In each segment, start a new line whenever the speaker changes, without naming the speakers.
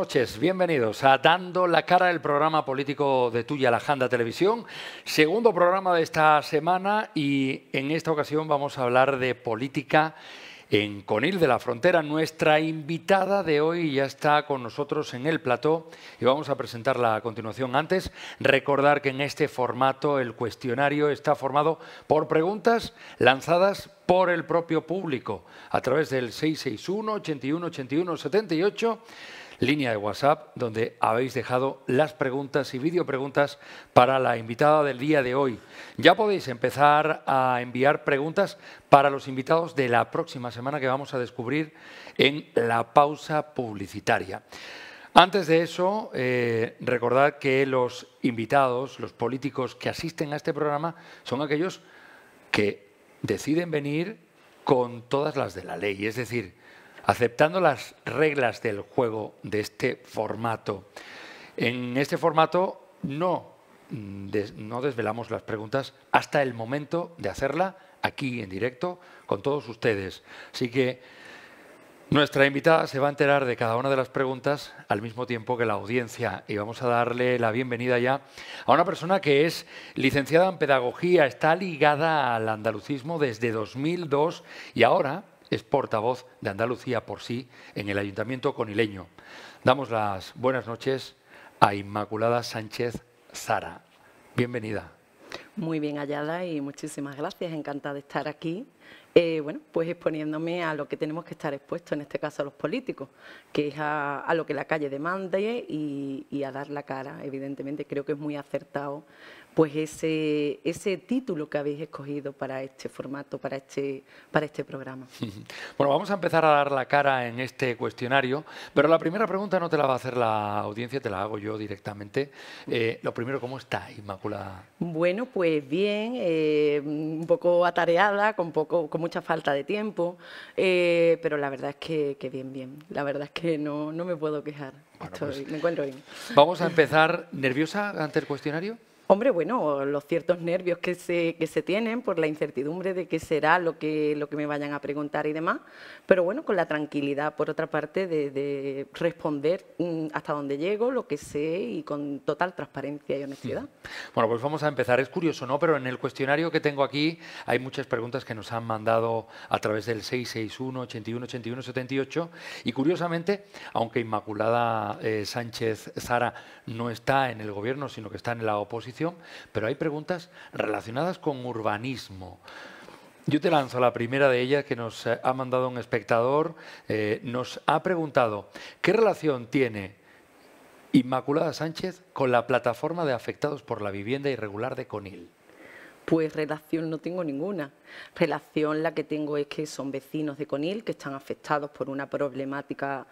noches, bienvenidos a Dando la cara, el programa político de Tuya, la Janda Televisión. Segundo programa de esta semana y en esta ocasión vamos a hablar de política en Conil de la Frontera. Nuestra invitada de hoy ya está con nosotros en el plató y vamos a presentarla a continuación. Antes, recordar que en este formato el cuestionario está formado por preguntas lanzadas por el propio público a través del 661 81 81 78 línea de WhatsApp donde habéis dejado las preguntas y videopreguntas para la invitada del día de hoy. Ya podéis empezar a enviar preguntas para los invitados de la próxima semana que vamos a descubrir en la pausa publicitaria. Antes de eso, eh, recordad que los invitados, los políticos que asisten a este programa, son aquellos que deciden venir con todas las de la ley. Es decir, aceptando las reglas del juego de este formato. En este formato no, mm, no desvelamos las preguntas hasta el momento de hacerla aquí en directo con todos ustedes. Así que nuestra invitada se va a enterar de cada una de las preguntas al mismo tiempo que la audiencia y vamos a darle la bienvenida ya a una persona que es licenciada en pedagogía, está ligada al andalucismo desde 2002 y ahora es portavoz de Andalucía por sí en el Ayuntamiento Conileño. Damos las buenas noches a Inmaculada Sánchez Sara. Bienvenida.
Muy bien hallada y muchísimas gracias, encantada de estar aquí. Eh, bueno, pues exponiéndome a lo que tenemos que estar expuestos, en este caso a los políticos, que es a, lo que la calle demande y, a dar la cara, evidentemente. Creo que es muy acertado pues ese, ese título que habéis escogido para este formato, para este, para este programa.
Bueno, vamos a empezar a dar la cara en este cuestionario, pero la primera pregunta no te la va a hacer la audiencia, te la hago yo directamente. Eh, lo primero, ¿cómo está Inmaculada?
Bueno, pues bien, eh, un poco atareada, con, poco, con mucha falta de tiempo, eh, pero la verdad es que, bien, bien. La verdad es que no, no me puedo quejar. Pues me encuentro bien. Vamos a empezar.
¿Nerviosa ante el cuestionario?
Hombre, bueno, los ciertos nervios que se, que se tienen por la incertidumbre de qué será lo que, lo que me vayan a preguntar y demás, pero bueno, con la tranquilidad, por otra parte, de, responder mm, hasta dónde llego, lo que sé y con total transparencia y honestidad.
Bueno, pues vamos a empezar. Es curioso, ¿no? Pero en el cuestionario que tengo aquí hay muchas preguntas que nos han mandado a través del 661 81 81 78 y curiosamente, aunque Inmaculada eh, Sánchez Sara no está en el gobierno, sino que está en la oposición, pero hay preguntas relacionadas con urbanismo. Yo te lanzo la primera de ellas que nos ha mandado un espectador. Eh, nos ha preguntado, ¿qué relación tiene Inmaculada Sánchez con la plataforma de afectados por la vivienda irregular de Conil?
Pues relación no tengo ninguna. Relación la que tengo es que son vecinos de Conil que están afectados por una problemática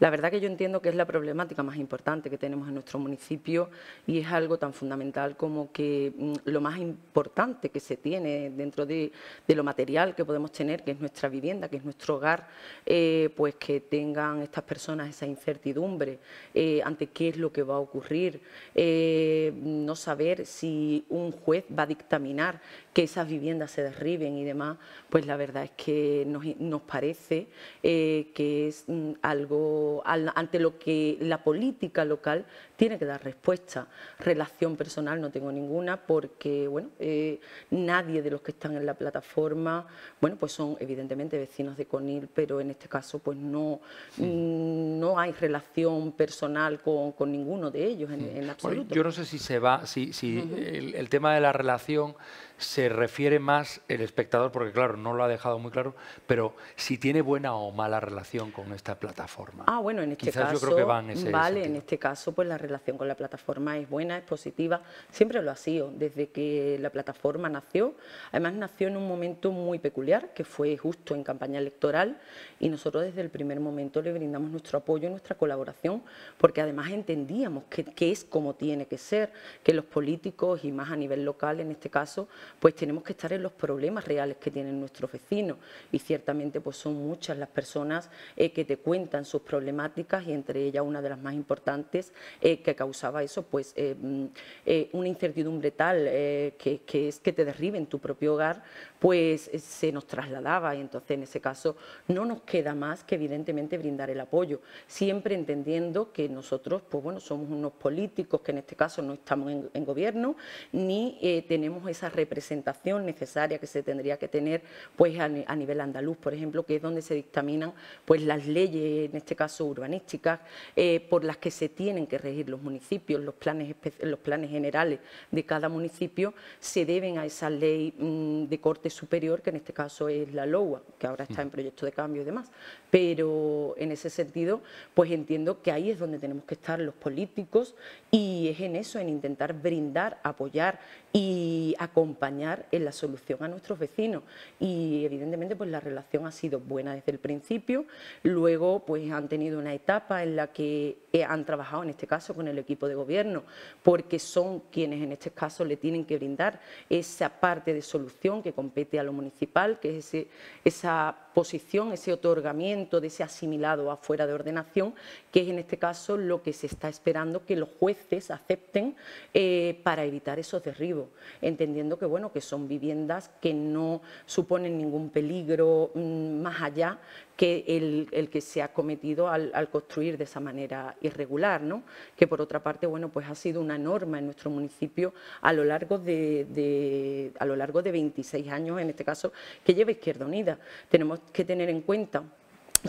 la verdad que yo entiendo que es la problemática más importante que tenemos en nuestro municipio y es algo tan fundamental como que mm, lo más importante que se tiene dentro de, lo material que podemos tener, que es nuestra vivienda, que es nuestro hogar, eh, pues que tengan estas personas esa incertidumbre eh, ante qué es lo que va a ocurrir, eh, no saber si un juez va a dictaminar que esas viviendas se derriben y demás, pues la verdad es que nos, nos parece que es mm, algo ante lo que la política local tiene que dar respuesta. Relación personal no tengo ninguna porque, bueno, eh, nadie de los que están en la plataforma, bueno, pues son evidentemente vecinos de Conil, pero en este caso pues no, mm, no hay relación personal con, ninguno de ellos en, mm. absoluto.
yo no sé si se va, si, si el, tema de la relación se refiere más el espectador, porque claro, no lo ha dejado muy claro, pero si tiene buena o mala relación con esta plataforma.
Ah, bueno, en este Quizás caso, yo creo que va en vale, en este caso, pues la relación con la plataforma es buena, es positiva, siempre lo ha sido desde que la plataforma nació. Además nació en un momento muy peculiar, que fue justo en campaña electoral y nosotros desde el primer momento le brindamos nuestro apoyo y nuestra colaboración porque además entendíamos que, es como tiene que ser, que los políticos y más a nivel local en este caso, pues tenemos que estar en los problemas reales que tienen nuestros vecinos y ciertamente pues son muchas las personas eh, que te cuentan sus problemáticas y entre ellas una de las más importantes eh, que causaba eso, pues eh, mm, eh, una incertidumbre tal eh, que, que, es que te derriben tu propio hogar, pues se nos trasladaba y entonces en ese caso no nos queda más que evidentemente brindar el apoyo, siempre entendiendo que nosotros, pues bueno, somos unos políticos que en este caso no estamos en, gobierno, ni tenemos esa representación necesaria que se tendría que tener pues a, a nivel andaluz, por ejemplo, que es donde se dictaminan pues las leyes, en este caso urbanísticas, por las que se tienen que regir los municipios, los planes, los planes generales de cada municipio, se deben a esa ley mm, de corte superior, que en este caso es la Lowa que ahora está en proyecto de cambio y demás. Pero en ese sentido, pues entiendo que ahí es donde tenemos que estar los políticos y es en eso, en intentar brindar, apoyar y acompañar en la solución a nuestros vecinos. Y evidentemente, pues la relación ha sido buena desde el principio. Luego, pues han tenido una etapa en la que eh, han trabajado, en este caso, con el equipo de gobierno, porque son quienes en este caso le tienen que brindar esa parte de solución que compete a lo municipal, que es ese, esa posición, ese otorgamiento de ese asimilado afuera de ordenación, que es en este caso lo que se está esperando que los jueces acepten eh, para evitar esos derribos, entendiendo que, bueno, que son viviendas que no suponen ningún peligro mm, más allá que el, que se ha cometido al, construir de esa manera irregular, ¿no? que por otra parte bueno, pues ha sido una norma en nuestro municipio a lo, largo de, de, a lo largo de 26 años, en este caso, que lleva Izquierda Unida. Tenemos que tener en cuenta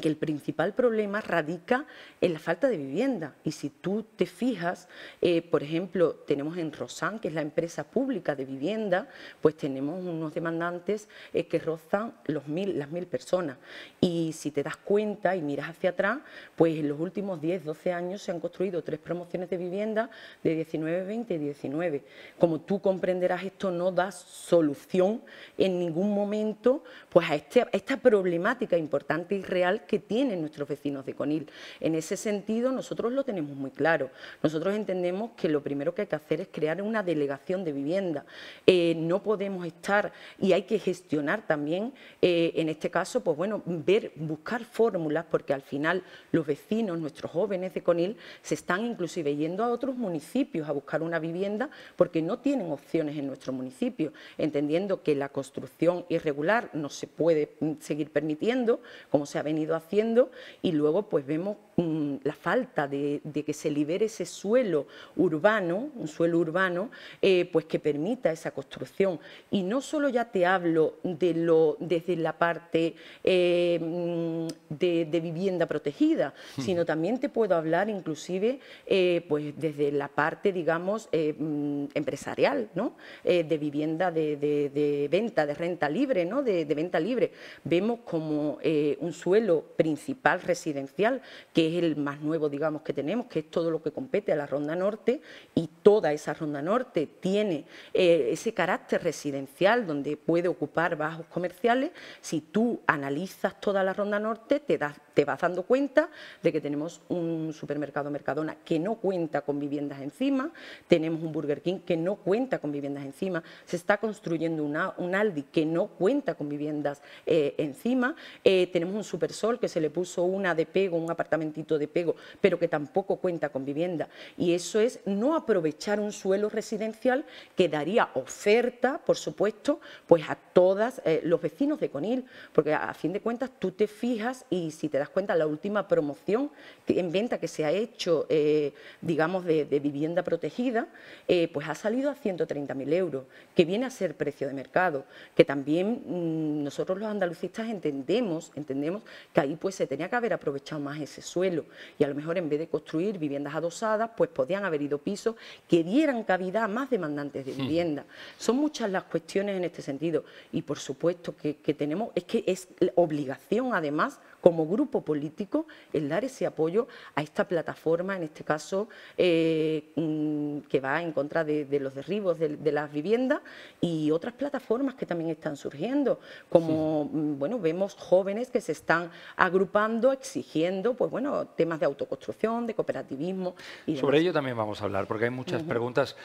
que el principal problema radica en la falta de vivienda. Y si tú te fijas, eh, por ejemplo, tenemos en Rosan, que es la empresa pública de vivienda, pues tenemos unos demandantes eh, que rozan los mil, las mil personas. Y si te das cuenta y miras hacia atrás, pues en los últimos 10, 12 años se han construido tres promociones de vivienda de 19, 20 y 19. Como tú comprenderás, esto no da solución en ningún momento pues, a, este, a esta problemática importante y real que tienen nuestros vecinos de Conil. En ese sentido, nosotros lo tenemos muy claro. Nosotros entendemos que lo primero que hay que hacer es crear una delegación de vivienda. Eh, no podemos estar y hay que gestionar también, eh, en este caso, pues bueno, ver, buscar fórmulas, porque al final los vecinos, nuestros jóvenes de Conil, se están inclusive yendo a otros municipios a buscar una vivienda porque no tienen opciones en nuestro municipio, entendiendo que la construcción irregular no se puede mm, seguir permitiendo, como se ha venido haciendo y luego pues vemos mm, la falta de, que se libere ese suelo urbano, un suelo urbano, eh, pues que permita esa construcción. Y no solo ya te hablo de lo, desde la parte eh, mm, de, vivienda protegida, sino también te puedo hablar inclusive eh, pues desde la parte, digamos, mm, empresarial, ¿no? de vivienda de, venta, de renta libre, ¿no? de venta libre. Vemos como un suelo principal residencial, que es el más nuevo, digamos, que tenemos, que es todo lo que compete a la Ronda Norte y toda esa Ronda Norte tiene eh, ese carácter residencial donde puede ocupar bajos comerciales. Si tú analizas toda la Ronda Norte, te, das, te vas dando cuenta de que tenemos un supermercado Mercadona que no cuenta con viviendas encima, tenemos un Burger King que no cuenta con viviendas encima, se está construyendo una, un Aldi que no cuenta con viviendas eh, encima, eh, tenemos un Super que se le puso una de pego, un apartamentito de pego, pero que tampoco cuenta con vivienda. Y eso es no aprovechar un suelo residencial que daría oferta, por supuesto, pues a todos eh, los vecinos de Conil, porque a, fin de cuentas tú te fijas y si te das cuenta la última promoción en venta que se ha hecho, eh, digamos, de, vivienda protegida, eh, pues ha salido a 130.000 euros, que viene a ser precio de mercado, que también mm, nosotros los andalucistas entendemos, entendemos que ahí pues se tenía que haber aprovechado más ese suelo y a lo mejor en vez de construir viviendas adosadas, pues podían haber ido pisos que dieran cabida a más demandantes de hmm. vivienda. Son muchas las cuestiones en este sentido y por supuesto que, tenemos, es que es obligación además como grupo político el dar ese apoyo a esta plataforma, en este caso, eh, mm, que va en contra de, los derribos de, las viviendas y otras plataformas que también están surgiendo, como, mm, bueno, vemos jóvenes que se están agrupando, exigiendo, pues bueno, temas de autoconstrucción, de cooperativismo. Y sobre
ello también vamos a hablar, porque hay muchas preguntas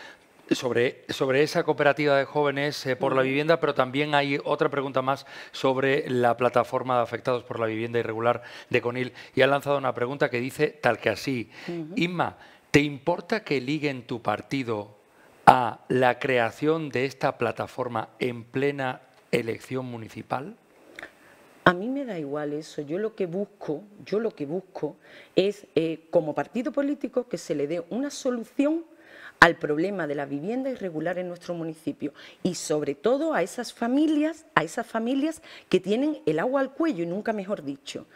sobre, esa cooperativa de jóvenes eh, por la vivienda, pero también hay otra pregunta más sobre la plataforma de afectados por la vivienda irregular de Conil. Y ha lanzado una pregunta que dice tal que así. Uh ¿te importa que liguen tu partido a la creación de esta plataforma en plena elección municipal?
A mí me da igual eso, yo lo que busco, yo lo que busco es eh, como partido político que se le dé una solución al problema de la vivienda irregular en nuestro municipio y sobre todo a esas familias, a esas familias que tienen el agua al cuello y nunca mejor dicho,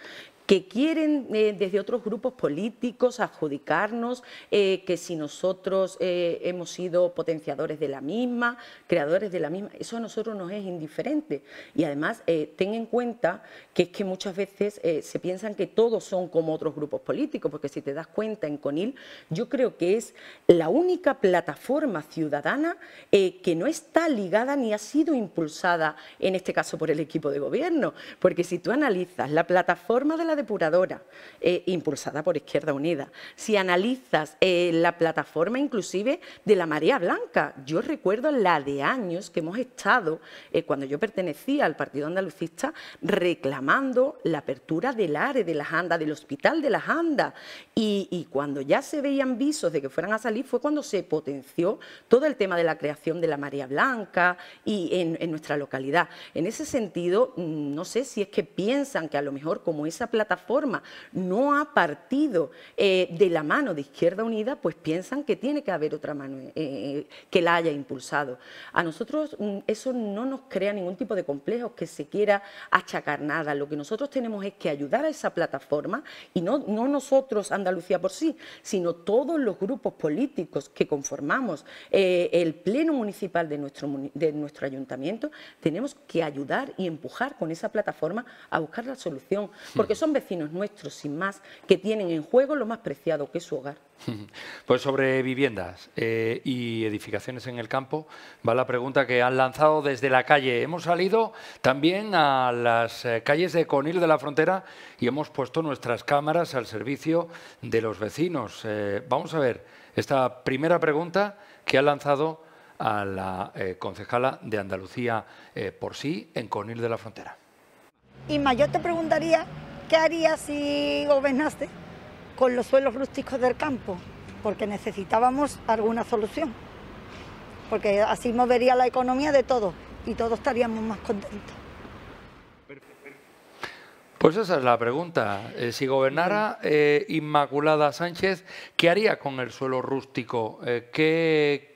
que quieren eh, desde otros grupos políticos adjudicarnos eh, que si nosotros eh, hemos sido potenciadores de la misma, creadores de la misma, eso a nosotros nos es indiferente. Y además, ten en cuenta que es que muchas veces se piensan que todos son como otros grupos políticos, porque si te das cuenta en CONIL, yo creo que es la única plataforma ciudadana que no está ligada ni ha sido impulsada, en este caso por el equipo de gobierno, porque si tú analizas la plataforma de la depuradora eh, impulsada por Izquierda Unida, si analizas eh, la plataforma inclusive de la Marea Blanca, yo recuerdo la de años que hemos estado, eh, cuando yo pertenecía al Partido Andalucista, reclamando la apertura del área de las Andas, del hospital de las Andas, y, cuando ya se veían visos de que fueran a salir fue cuando se potenció todo el tema de la creación de la Marea Blanca y en, en nuestra localidad. En ese sentido, mm, no sé si es que piensan que a lo mejor como esa plataforma plataforma no ha partido eh, de la mano de Izquierda Unida, pues piensan que tiene que haber otra mano eh, eh, que la haya impulsado. A nosotros mm, eso no nos crea ningún tipo de complejo que se quiera achacar nada. Lo que nosotros tenemos es que ayudar a esa plataforma, y no, no nosotros, Andalucía por sí, sino todos los grupos políticos que conformamos el Pleno Municipal de nuestro, de nuestro ayuntamiento, tenemos que ayudar y empujar con esa plataforma a buscar la solución, porque son vecinos nuestros, sin más, que tienen en juego lo más preciado que es su hogar.
Pues sobre viviendas eh, y edificaciones en el campo, va la pregunta que han lanzado desde la calle. Hemos salido también a las eh, calles de Conil de la Frontera y hemos puesto nuestras cámaras al servicio de los vecinos. Eh, vamos a ver esta primera pregunta que ha lanzado a la concejala de Andalucía por sí en Conil de la Frontera.
Inma,
yo te preguntaría ¿Qué haría si gobernaste con los suelos rústicos
del campo? Porque necesitábamos alguna solución, porque así movería la economía de todos y todos estaríamos más contentos.
Pues esa es la pregunta. Eh, si gobernara eh, Inmaculada Sánchez, ¿qué haría con el suelo rústico? Eh,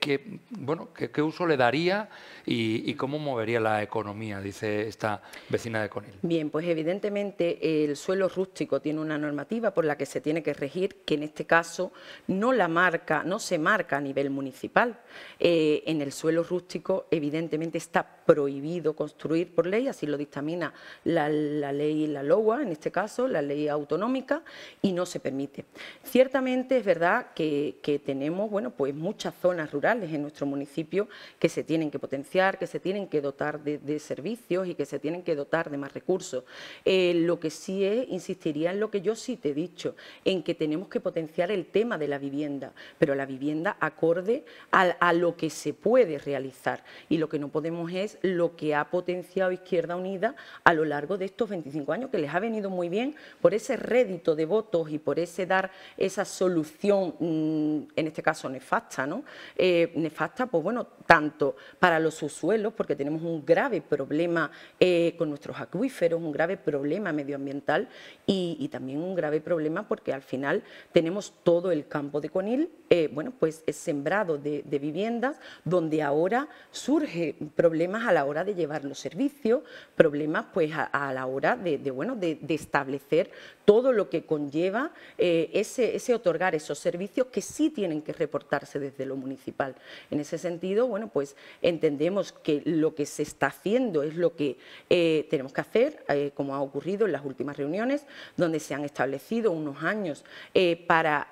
bueno, ¿Qué uso le daría? y, cómo movería la economía, dice esta vecina de Conil.
Bien, pues evidentemente el suelo rústico tiene una normativa por la que se tiene que regir, que en este caso no la marca, no se marca a nivel municipal. Eh, en el suelo rústico evidentemente está prohibido construir por ley, así lo dictamina la, ley, la Lowa, en este caso, la ley autonómica, y no se permite. Ciertamente es verdad que, que tenemos bueno, pues muchas zonas rurales en nuestro municipio que se tienen que potenciar que se tienen que dotar de, servicios y que se tienen que dotar de más recursos. Eh, lo que sí es, insistiría en lo que yo sí te he dicho, en que tenemos que potenciar el tema de la vivienda, pero la vivienda acorde a, lo que se puede realizar y lo que no podemos es lo que ha potenciado Izquierda Unida a lo largo de estos 25 años, que les ha venido muy bien por ese rédito de votos y por ese dar esa solución, mm, en este caso nefasta, ¿no? Eh, nefasta, pues bueno, tanto para los sus suelos, porque tenemos un grave problema eh, con nuestros acuíferos, un grave problema medioambiental y, también un grave problema porque al final tenemos todo el campo de Conil, eh, bueno, pues es sembrado de, viviendas, donde ahora surge problemas a la hora de llevar los servicios, problemas pues a, la hora de, bueno, de, establecer todo lo que conlleva eh, ese, ese otorgar esos servicios que sí tienen que reportarse desde lo municipal. En ese sentido, bueno, pues entendemos que lo que se está haciendo es lo que eh, tenemos que hacer, eh, como ha ocurrido en las últimas reuniones, donde se han establecido unos años eh, para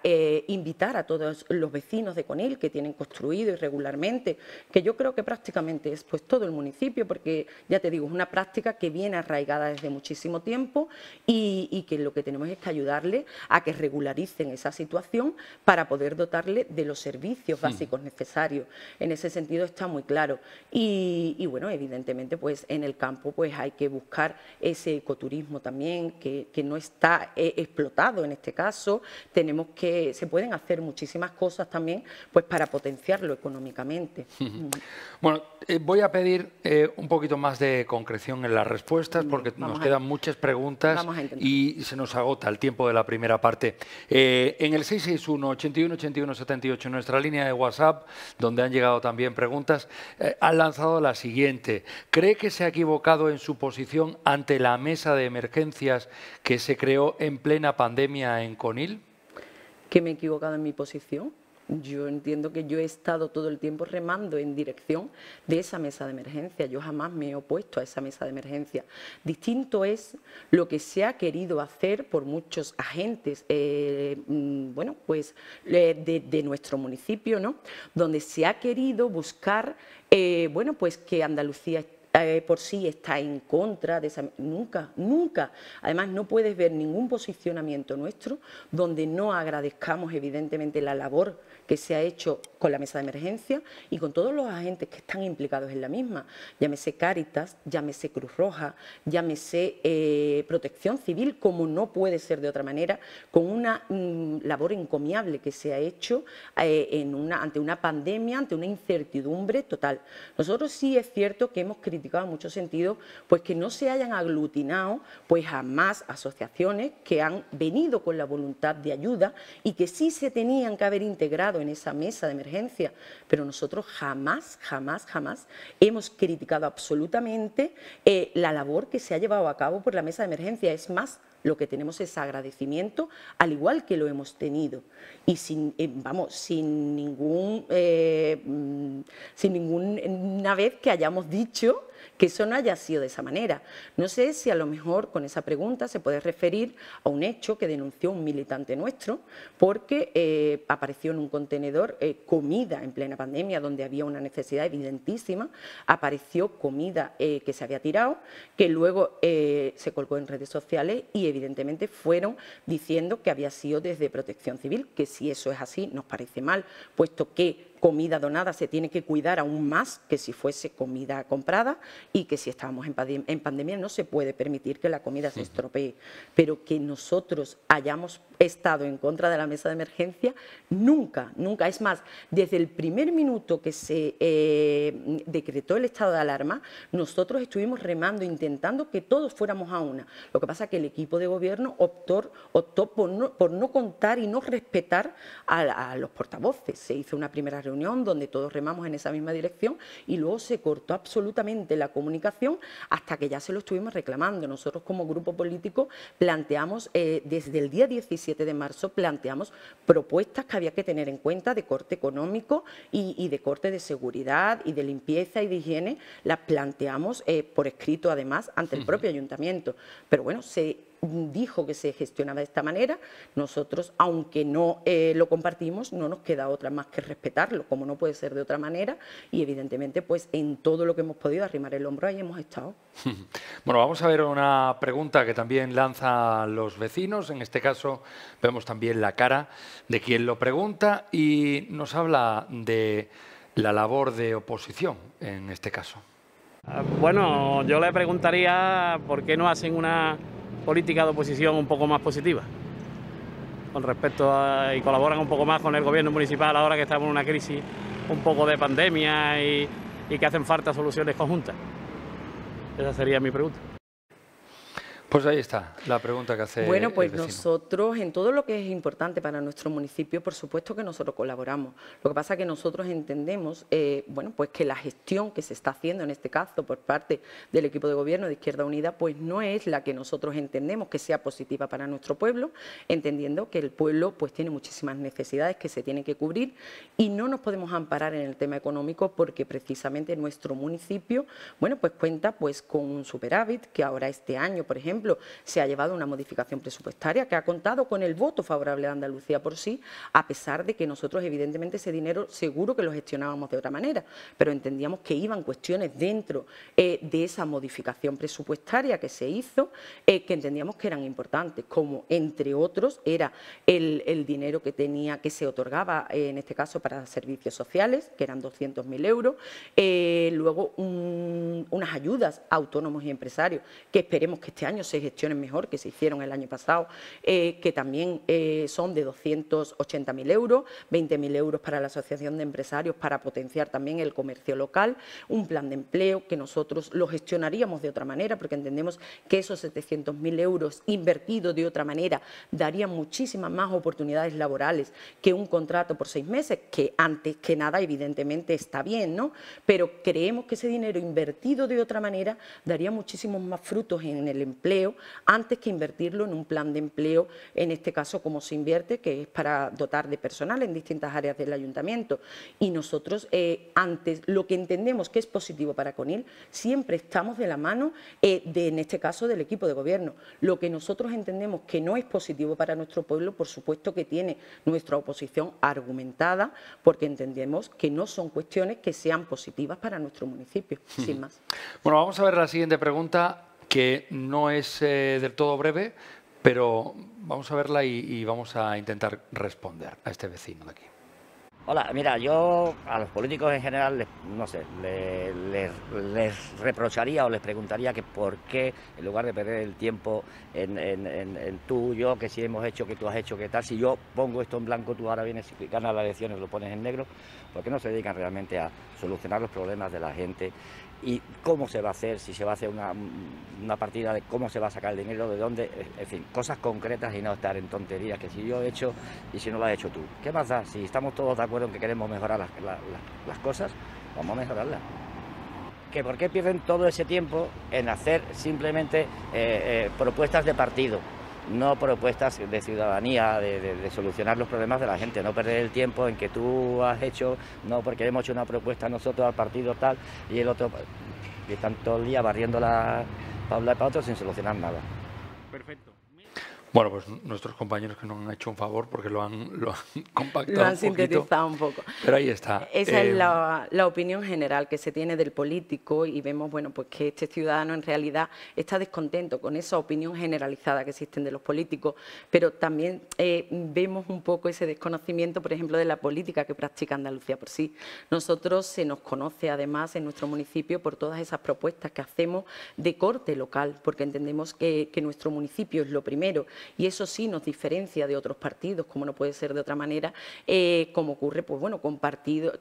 invitar a todos los vecinos de Conil que tienen construido irregularmente, que yo creo que prácticamente es pues todo el municipio, porque ya te digo, es una práctica que viene arraigada desde muchísimo tiempo y que lo que tenemos es que ayudarle a que regularicen esa situación para poder dotarle de los servicios básicos necesarios. En ese sentido está muy claro. Y, bueno, evidentemente pues en el campo pues hay que buscar ese ecoturismo también que, no está eh, explotado en este caso. Tenemos que, se pueden hacer muchísimas cosas también pues para potenciarlo económicamente. bueno, eh, voy a pedir
eh, un poquito más de concreción en las respuestas mm, porque nos quedan muchas preguntas y se nos agota el tiempo de la primera parte. en el 661 81 81 78, nuestra línea de WhatsApp, donde han llegado también preguntas, al lanzado la siguiente. ¿Cree que se ha equivocado en su posición ante la mesa de emergencias que se creó en plena pandemia en Conil?
¿Que me he equivocado en mi posición? Yo entiendo que yo he estado todo el tiempo remando en dirección de esa mesa de emergencia. Yo jamás me he opuesto a esa mesa de emergencia. Distinto es lo que se ha querido hacer por muchos agentes, eh, mm, bueno, pues eh, de, nuestro municipio, ¿no? Donde se ha querido buscar, eh, bueno, pues que Andalucía por sí está en contra de esa... Nunca, nunca. Además, no puedes ver ningún posicionamiento nuestro donde no agradezcamos, evidentemente, la labor que se ha hecho con la mesa de emergencia y con todos los agentes que están implicados en la misma, llámese Cáritas, llámese Cruz Roja, llámese eh, Protección Civil, como no puede ser de otra manera, con una mm, labor encomiable que se ha hecho eh, ante una pandemia, ante una incertidumbre total. Nosotros sí es cierto que hemos criticado en muchos sentidos pues que no se hayan aglutinado pues a más asociaciones que han venido con la voluntad de ayuda y que sí se tenían que haber integrado en esa mesa de emergencia, pero nosotros jamás, jamás, jamás hemos criticado absolutamente eh, la labor que se ha llevado a cabo por la mesa de emergencia. Es más, lo que tenemos es agradecimiento, al igual que lo hemos tenido. Y sin, eh, vamos, sin ningún, eh, mm, sin ninguna vez que hayamos dicho que eso no haya sido de esa manera. No sé si a lo mejor con esa pregunta se puede referir a un hecho que denunció un militante nuestro porque eh, apareció en un contenedor eh, comida en plena pandemia donde había una necesidad evidentísima, apareció comida eh, que se había tirado, que luego se colgó en redes sociales y evidentemente fueron diciendo que había sido desde protección civil, que si eso es así nos parece mal, puesto que comida donada se tiene que cuidar aún más que si fuese comida comprada y que si estábamos en, pandemia no se puede permitir que la comida se estropee, pero que nosotros hayamos estado en contra de la mesa de emergencia nunca, nunca. Es más, desde el primer minuto que se eh, decretó el estado de alarma, nosotros estuvimos remando, intentando que todos fuéramos a una. Lo que pasa es que el equipo de gobierno optó, por, no, contar y no respetar a, a los portavoces. Se hizo una primera reunión donde todos remamos en esa misma dirección y luego se cortó absolutamente la comunicación hasta que ya se lo estuvimos reclamando. Nosotros como grupo político planteamos, eh, desde el día 17 de marzo, planteamos propuestas que había que tener en cuenta de corte económico y, de corte de seguridad y de limpieza y de higiene, las planteamos eh, por escrito además ante el propio ayuntamiento. Pero bueno, se dijo que se gestionaba de esta manera, nosotros, aunque no eh, lo compartimos, no nos queda otra más que respetarlo, como no puede ser de otra manera, y evidentemente, pues en todo lo que hemos podido arrimar el hombro, ahí hemos estado.
Bueno, vamos a ver una pregunta que también lanza los vecinos, en este caso vemos también la cara de quien lo pregunta y nos habla de la labor de oposición en este caso.
Ah, bueno, yo le preguntaría por qué no hacen una política de oposición un poco más positiva con respecto a, y colaboran un poco más con el gobierno municipal ahora que estamos en una crisis un poco de pandemia y, y que
hacen falta soluciones conjuntas. Esa sería mi pregunta. Pues ahí está la pregunta que hace. Bueno, pues
nosotros en todo lo que es importante para nuestro municipio, por supuesto que nosotros colaboramos. Lo que pasa es que nosotros entendemos, eh, bueno, pues que la gestión que se está haciendo en este caso por parte del equipo de gobierno de Izquierda Unida, pues no es la que nosotros entendemos que sea positiva para nuestro pueblo, entendiendo que el pueblo pues tiene muchísimas necesidades que se tienen que cubrir y no nos podemos amparar en el tema económico porque precisamente nuestro municipio, bueno, pues cuenta pues con un superávit que ahora este año, por ejemplo, se ha llevado una modificación presupuestaria que ha contado con el voto favorable de Andalucía por sí, a pesar de que nosotros evidentemente ese dinero seguro que lo gestionábamos de otra manera, pero entendíamos que iban cuestiones dentro eh, de esa modificación presupuestaria que se hizo, eh, que entendíamos que eran importantes, como entre otros era el, dinero que tenía, que se otorgaba eh, en este caso para servicios sociales, que eran 200.000 euros, luego unas ayudas a autónomos y empresarios, que esperemos que este año se gestionen mejor, que se hicieron el año pasado, eh, que también eh, son de 280.000 euros, 20.000 euros para la Asociación de Empresarios para potenciar también el comercio local, un plan de empleo que nosotros lo gestionaríamos de otra manera, porque entendemos que esos 700.000 euros invertidos de otra manera darían muchísimas más oportunidades laborales que un contrato por seis meses, que antes que nada evidentemente está bien, ¿no? Pero creemos que ese dinero invertido de otra manera daría muchísimos más frutos en el empleo antes que invertirlo en un plan de empleo, en este caso como se invierte, que es para dotar de personal en distintas áreas del ayuntamiento. Y nosotros, eh, antes, lo que entendemos que es positivo para CONIL, siempre estamos de la mano, eh, de, en este caso, del equipo de gobierno. Lo que nosotros entendemos que no es positivo para nuestro pueblo, por supuesto que tiene nuestra oposición argumentada, porque entendemos que no son cuestiones que sean positivas para nuestro municipio, sin más.
Bueno, vamos a ver la siguiente pregunta que no es eh, del todo breve, pero vamos a verla y, vamos a intentar responder a este vecino de aquí.
Hola, mira, yo a los políticos en general, les, no sé, les, reprocharía o les preguntaría que por qué, en lugar de perder el tiempo en, en, en, tú, yo, que si hemos hecho, que tú has hecho, que tal, si yo pongo esto en blanco, tú ahora vienes y ganas las elecciones, lo pones en negro, ¿por qué no se dedican realmente a solucionar los problemas de la gente
y cómo se va a hacer, si se va a hacer una, partida de cómo se va a sacar el dinero, de dónde, en fin, cosas concretas y no estar en tonterías, que si yo he hecho y si no lo has hecho tú. ¿Qué más da? Si estamos todos de acuerdo en que queremos mejorar las, cosas, vamos a mejorarlas.
¿Que ¿Por qué pierden todo ese tiempo en hacer simplemente eh, eh, propuestas
de partido? no propuestas de ciudadanía, de, solucionar los problemas de la gente, no perder el tiempo en que tú has hecho, no porque hemos hecho una propuesta nosotros al partido tal
y el otro, y están todo el día barriendo la paula para otro sin solucionar nada. Perfecto.
Bueno, pues nuestros compañeros que nos han hecho un favor porque lo han, lo compactado. Lo han sintetizado un poco. Pero ahí está. Esa es eh,
la, opinión general que se tiene del político y vemos bueno, pues que este ciudadano en realidad está descontento con esa opinión generalizada que existen de los políticos, pero también eh, vemos un poco ese desconocimiento, por ejemplo, de la política que practica Andalucía por sí. Nosotros se nos conoce además en nuestro municipio por todas esas propuestas que hacemos de corte local, porque entendemos que nuestro municipio es lo primero y eso sí nos diferencia de otros partidos, como no puede ser de otra manera, eh, como ocurre pues bueno, con,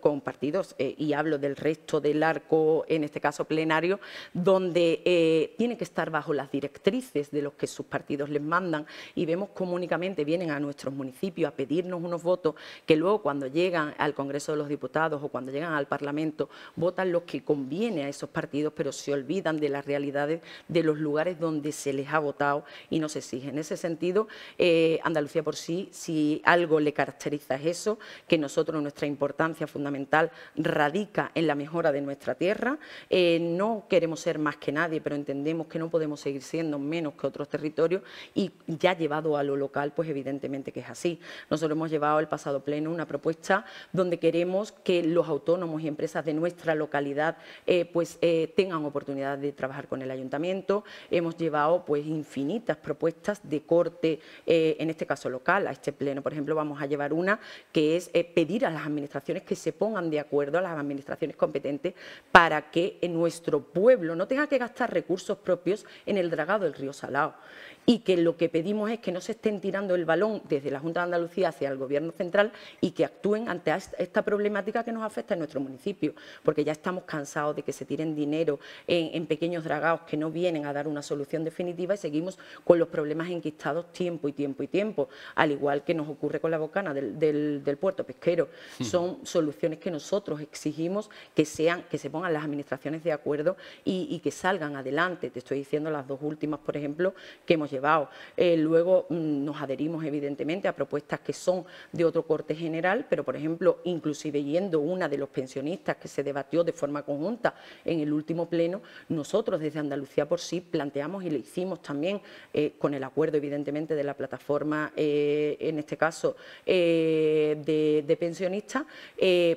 con partidos, eh, y hablo del resto del arco, en este caso plenario, donde eh, tiene que estar bajo las directrices de los que sus partidos les mandan y vemos cómo únicamente vienen a nuestros municipios a pedirnos unos votos que luego cuando llegan al Congreso de los Diputados o cuando llegan al Parlamento votan los que conviene a esos partidos, pero se olvidan de las realidades de los lugares donde se les ha votado y no se exigen. ese ese sentido, eh, Andalucía por sí, si algo le caracteriza es eso, que nosotros nuestra importancia fundamental radica en la mejora de nuestra tierra. Eh, no queremos ser más que nadie, pero entendemos que no podemos seguir siendo menos que otros territorios y ya llevado a lo local, pues evidentemente que es así. Nosotros hemos llevado el pasado pleno una propuesta donde queremos que los autónomos y empresas de nuestra localidad eh, pues tengan oportunidad de trabajar con el ayuntamiento. Hemos llevado pues infinitas propuestas de cómo eh, en este caso local, a este pleno. Por ejemplo, vamos a llevar una que es eh, pedir a las administraciones que se pongan de acuerdo, a las administraciones competentes, para que en eh, nuestro pueblo no tenga que gastar recursos propios en el dragado del río Salao y que lo que pedimos es que no se estén tirando el balón desde la Junta de Andalucía hacia el Gobierno central y que actúen ante esta problemática que nos afecta en nuestro municipio, porque ya estamos cansados de que se tiren dinero en, pequeños dragados que no vienen a dar una solución definitiva y seguimos con los problemas enquistados tiempo y tiempo y tiempo, al igual que nos ocurre con la bocana del, puerto pesquero. Hmm. Son soluciones que nosotros exigimos que, sean, que se pongan las administraciones de acuerdo y, que salgan adelante. Te estoy diciendo las dos últimas, por ejemplo, que hemos eh, luego mm, nos adherimos evidentemente a propuestas que son de otro corte general, pero por ejemplo, inclusive yendo una de los pensionistas que se debatió de forma conjunta en el último pleno, nosotros desde Andalucía por sí planteamos y le hicimos también eh, con el acuerdo evidentemente de la plataforma, eh, en este caso, de, pensionistas,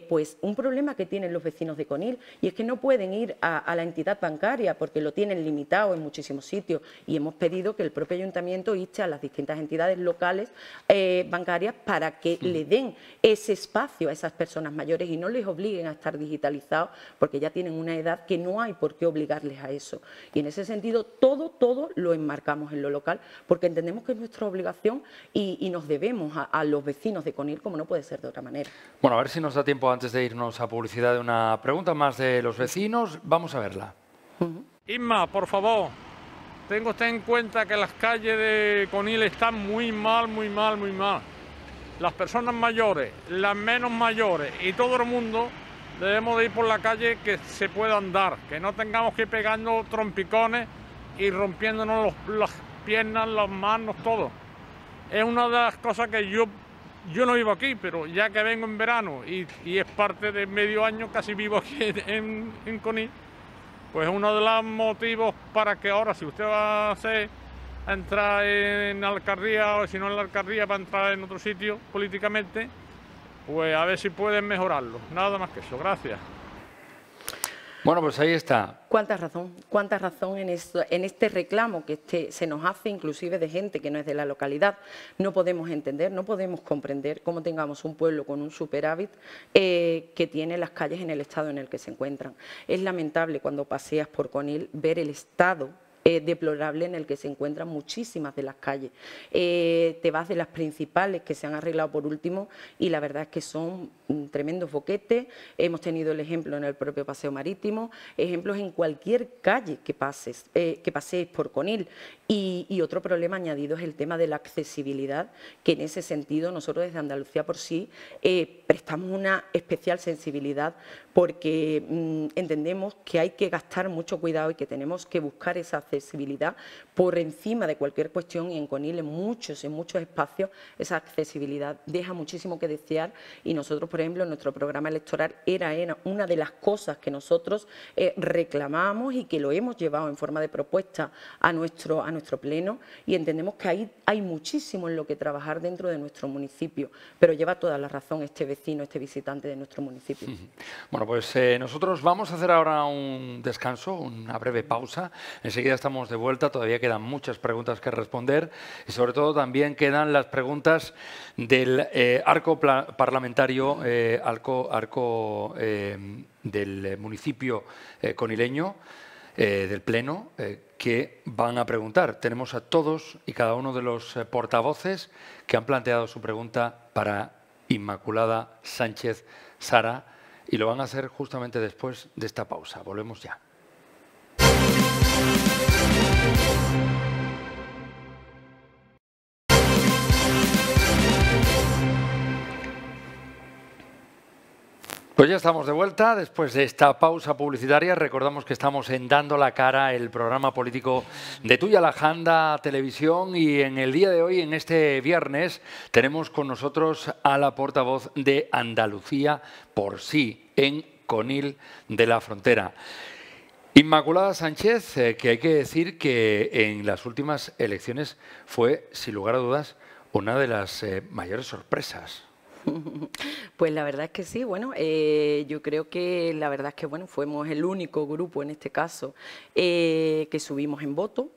pues un problema que tienen los vecinos de Conil y es que no pueden ir a, a la entidad bancaria porque lo tienen limitado en muchísimos sitios y hemos pedido que el propio ayuntamiento y a las distintas entidades locales eh, bancarias para que le den ese espacio a esas personas mayores y no les obliguen a estar digitalizados porque ya tienen una edad que no hay por qué obligarles a eso. Y en ese sentido todo, todo lo enmarcamos en lo local porque entendemos que es nuestra obligación y, nos debemos a, los vecinos de Conil como no puede ser de otra manera.
Bueno, a ver si nos da tiempo antes de irnos a publicidad de una pregunta más de los vecinos. Vamos a verla. por favor. Tengo usted en cuenta que las calles de Conil están muy mal, muy mal, muy mal. Las personas mayores, las menos mayores y todo el mundo debemos de ir por la calle que se pueda andar, que no tengamos que ir pegando trompicones y rompiéndonos las piernas, las manos, todo. Es una de las cosas que yo, yo no vivo aquí, pero ya que vengo en verano y, es parte de medio año, casi vivo aquí en Conil, pues uno de los motivos para que ahora si usted va a entrar en la alcaldía o si no en la alcaldía para entrar en otro sitio políticamente, pues a ver si pueden mejorarlo. Nada más que eso. Gracias. Bueno, pues ahí está.
Cuánta razón, cuánta razón en, este reclamo que este, se nos hace inclusive de gente que no es de la localidad. No podemos entender, no podemos comprender cómo tengamos un pueblo con un superávit eh, que tiene las calles en el estado en el que se encuentran. Es lamentable cuando paseas por Conil ver el estado eh, deplorable en el que se encuentran muchísimas de las calles. Eh, te vas de las principales que se han arreglado por último y la verdad es que son mm, tremendos boquetes. Hemos tenido el ejemplo en el propio Paseo Marítimo, ejemplos en cualquier calle que pases, eh, que paséis por Conil. Y, y, otro problema añadido es el tema de la accesibilidad, que en ese sentido nosotros desde Andalucía por sí prestamos una especial sensibilidad porque mm, entendemos que hay que gastar mucho cuidado y que tenemos que buscar esa accesibilidad por encima de cualquier cuestión y en Conil en muchos, en muchos espacios esa accesibilidad deja muchísimo que desear y nosotros, por ejemplo, en nuestro programa electoral era, una de las cosas que nosotros eh, reclamamos y que lo hemos llevado en forma de propuesta a nuestro, a nuestro pleno y entendemos que ahí hay muchísimo en lo que trabajar dentro de nuestro municipio, pero lleva toda la razón este vecino, este visitante de nuestro municipio
pues eh, nosotros vamos a hacer ahora un descanso, una breve pausa. Enseguida estamos de vuelta, todavía quedan muchas preguntas que responder y sobre todo también quedan las preguntas del eh, arco parlamentario, eh, arco, arco del municipio conileño, del Pleno, que van a preguntar. Tenemos a todos y cada uno de los portavoces que han planteado su pregunta para Inmaculada Sánchez Sara y lo van a hacer justamente después de esta pausa. Volvemos ya. Pues ya estamos de vuelta después de esta pausa publicitaria. Recordamos que estamos en Dando la Cara, el programa político de Tuya la Janda Televisión. Y en el día de hoy, en este viernes, tenemos con nosotros a la portavoz de Andalucía por sí, en Conil de la Frontera. Inmaculada Sánchez, eh, que hay que decir que en las últimas elecciones fue, sin lugar a dudas, una de las eh, mayores sorpresas.
Pues la verdad es que sí, bueno, eh, yo creo que la verdad es que bueno, fuimos el único grupo en este caso eh, que subimos en voto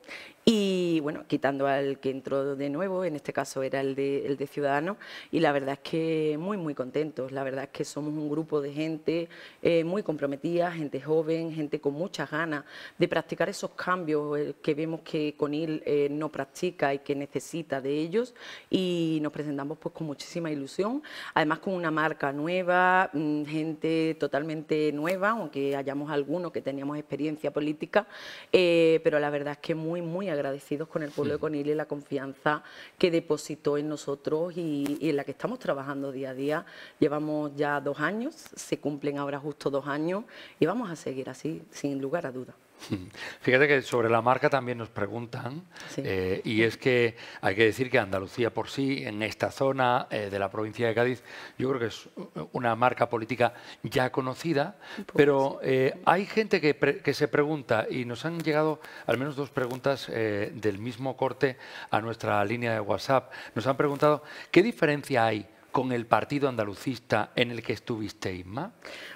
y bueno, quitando al que entró de nuevo, en este caso era el de, el de Ciudadanos, y la verdad es que muy, muy contentos. La verdad es que somos un grupo de gente eh, muy comprometida, gente joven, gente con muchas ganas de practicar esos cambios eh, que vemos que Conil eh, no practica y que necesita de ellos. Y nos presentamos pues con muchísima ilusión, además con una marca nueva, mm, gente totalmente nueva, aunque hayamos algunos que teníamos experiencia política, pero la verdad es que muy, muy agradecidos con el pueblo de Conil y la confianza que depositó en nosotros y, en la que estamos trabajando día a día. Llevamos ya dos años, se cumplen ahora justo dos años y vamos a seguir así, sin lugar a dudas.
Fíjate que sobre la marca también nos preguntan, eh, y es que hay que decir que Andalucía por sí, en esta zona eh, de la provincia de Cádiz, yo creo que es eh, una marca política ya conocida, pues pero hay gente que, que, se pregunta, y nos han llegado al menos dos preguntas del mismo corte a nuestra línea de WhatsApp, nos han preguntado, ¿qué diferencia hay con el partido andalucista en el que estuviste, Isma?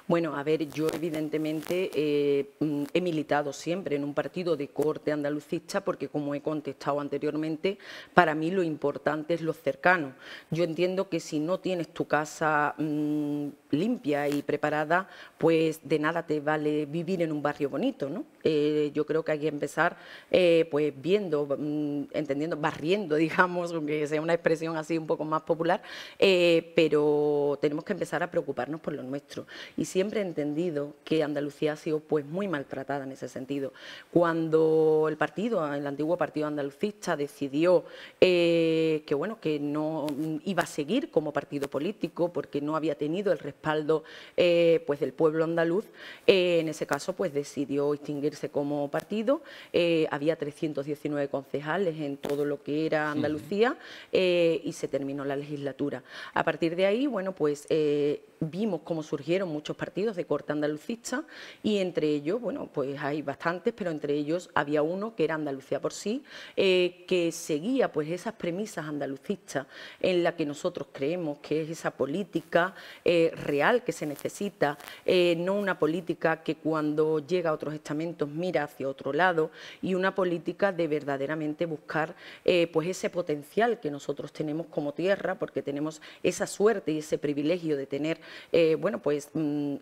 Bueno, a ver, yo evidentemente eh, mm, he militado siempre en un partido de corte andalucista porque, como he contestado anteriormente, para mí lo importante es lo cercano. Yo entiendo que si no tienes tu casa mm, limpia y preparada, pues de nada te vale vivir en un barrio bonito, ¿no? Eh, yo creo que hay que empezar eh, pues viendo, mm, entendiendo, barriendo, digamos, aunque sea una expresión así un poco más popular, pero tenemos que empezar a preocuparnos por lo nuestro. Y siempre he entendido que Andalucía ha sido pues muy maltratada en ese sentido. Cuando el partido, el antiguo partido andalucista, decidió eh, que bueno que no iba a seguir como partido político porque no había tenido el respaldo eh, pues del pueblo andaluz, eh, en ese caso pues decidió extinguirse como partido. había 319 concejales en todo lo que era Andalucía y se terminó la legislatura. A partir de ahí, bueno, pues vimos cómo surgieron muchos partidos partidos de corte andalucista y entre ellos, bueno, pues hay bastantes, pero entre ellos había uno que era Andalucía por sí, eh, que seguía pues esas premisas andalucistas en la que nosotros creemos que es esa política eh, real que se necesita, eh, no una política que cuando llega a otros estamentos mira hacia otro lado y una política de verdaderamente buscar pues ese potencial que nosotros tenemos como tierra, porque tenemos esa suerte y ese privilegio de tener, bueno, pues... Mm,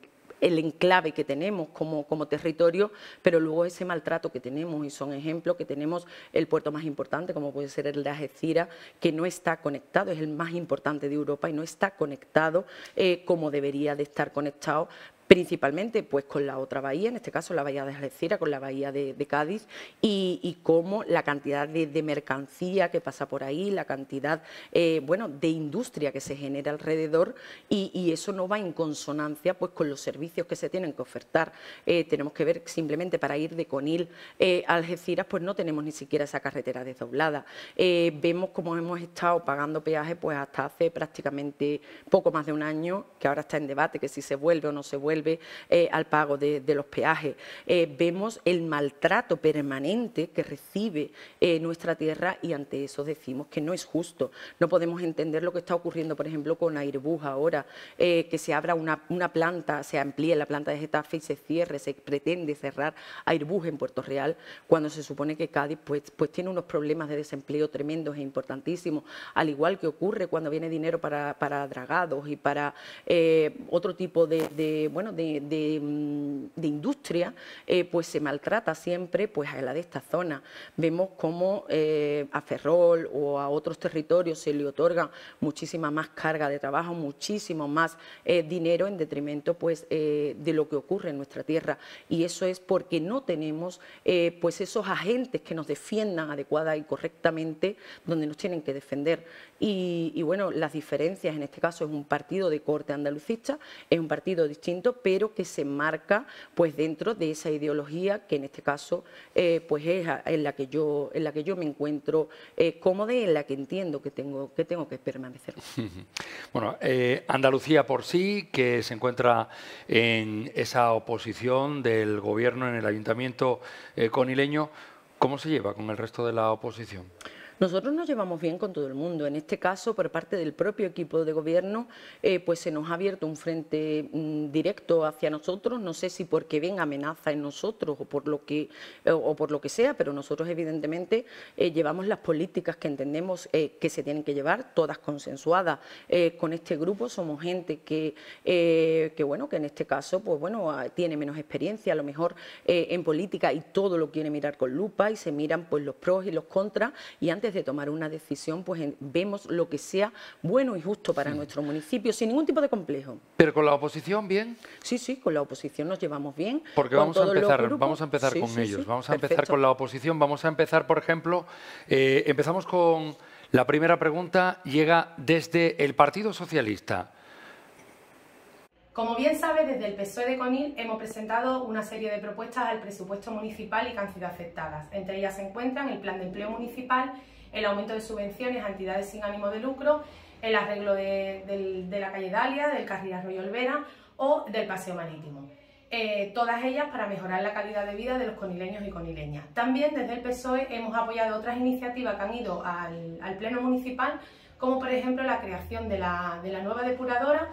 el enclave que tenemos como, como territorio, pero luego ese maltrato que tenemos y son ejemplos que tenemos el puerto más importante, como puede ser el de Algeciras, que no está conectado, es el más importante de Europa y no está conectado eh, como debería de estar conectado principalmente pues con la otra bahía, en este caso la bahía de Algeciras, con la bahía de, Cádiz, y, cómo la cantidad de, mercancía que pasa por ahí, la cantidad eh, bueno, de industria que se genera alrededor, y, eso no va en consonancia pues con los servicios que se tienen que ofertar. Eh, tenemos que ver simplemente para ir de Conil eh, a Algeciras, pues no tenemos ni siquiera esa carretera desdoblada. vemos cómo hemos estado pagando peaje pues hasta hace prácticamente poco más de un año, que ahora está en debate, que si se vuelve o no se vuelve, eh, al pago de, los peajes. Eh, vemos el maltrato permanente que recibe eh, nuestra tierra y ante eso decimos que no es justo. No podemos entender lo que está ocurriendo, por ejemplo, con Airbus ahora, que se abra una, planta, se amplíe la planta de Getafe y se cierre, se pretende cerrar Airbus en Puerto Real, cuando se supone que Cádiz pues, pues tiene unos problemas de desempleo tremendos e importantísimos, al igual que ocurre cuando viene dinero para, dragados y para otro tipo de, de Mm, de, industria, eh, pues se maltrata siempre pues, a la de esta zona. Vemos cómo eh, a Ferrol o a otros territorios se le otorga muchísima más carga de trabajo, muchísimo más eh, dinero en detrimento pues, de lo que ocurre en nuestra tierra. Y eso es porque no tenemos pues esos agentes que nos defiendan adecuada y correctamente donde nos tienen que defender. Y, y bueno, las diferencias en este caso es un partido de corte andalucista, es un partido distinto, pero que se marca pues dentro de esa ideología que en este caso eh, pues es en la que yo en la que yo me encuentro eh, cómoda y en la que entiendo que tengo que permanecer.
Bueno, eh, Andalucía por sí que se encuentra en esa oposición del gobierno en el ayuntamiento conileño, ¿cómo se lleva con el resto de la oposición?
Nosotros nos llevamos bien con todo el mundo. En este caso, por parte del propio equipo de gobierno, eh, pues se nos ha abierto un frente mm, directo hacia nosotros. No sé si porque ven amenaza en nosotros o por lo que, eh, o por lo que sea, pero nosotros evidentemente eh, llevamos las políticas que entendemos que se tienen que llevar, todas consensuadas con este grupo. Somos gente que, que, bueno, que en este caso, pues bueno, ah, tiene menos experiencia a lo mejor en política y todo lo quiere mirar con lupa y se miran pues los pros y los contras y antes de tomar una decisión, pues vemos lo que sea bueno y justo para nuestro municipio, sin ningún tipo de complejo. ¿Pero con la oposición bien? Sí, sí, con la oposición nos llevamos bien. Porque vamos a, empezar, vamos a empezar con ellos, vamos a empezar con
la oposición, vamos a empezar, por ejemplo, eh, empezamos con la primera pregunta, llega desde el Partido Socialista.
Como bien sabe, desde el PSOE de Conil hemos presentado una serie de propuestas al presupuesto municipal y que han sido aceptadas. Entre ellas se encuentran el Plan de Empleo Municipal el aumento de subvenciones a entidades sin ánimo de lucro, el arreglo de, la calle Dalia, del carril Arroyo Olvera o del paseo marítimo. Eh, todas ellas para mejorar la calidad de vida de los conileños y conileñas. También desde el PSOE hemos apoyado otras iniciativas que han ido al, Pleno Municipal, como por ejemplo la creación de la, nueva depuradora,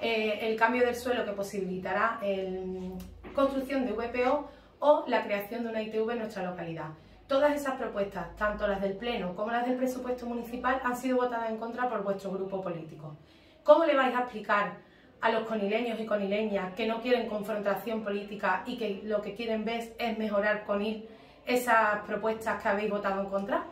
eh, el cambio del suelo que posibilitará la construcción de VPO o la creación de una ITV en nuestra localidad. Todas esas propuestas, tanto las del Pleno como las del presupuesto municipal, han sido votadas en contra por vuestro grupo político. ¿Cómo le vais a explicar a los conileños y conileñas que no quieren confrontación política y que lo que quieren ver es mejorar con ir esas propuestas que habéis votado en contra?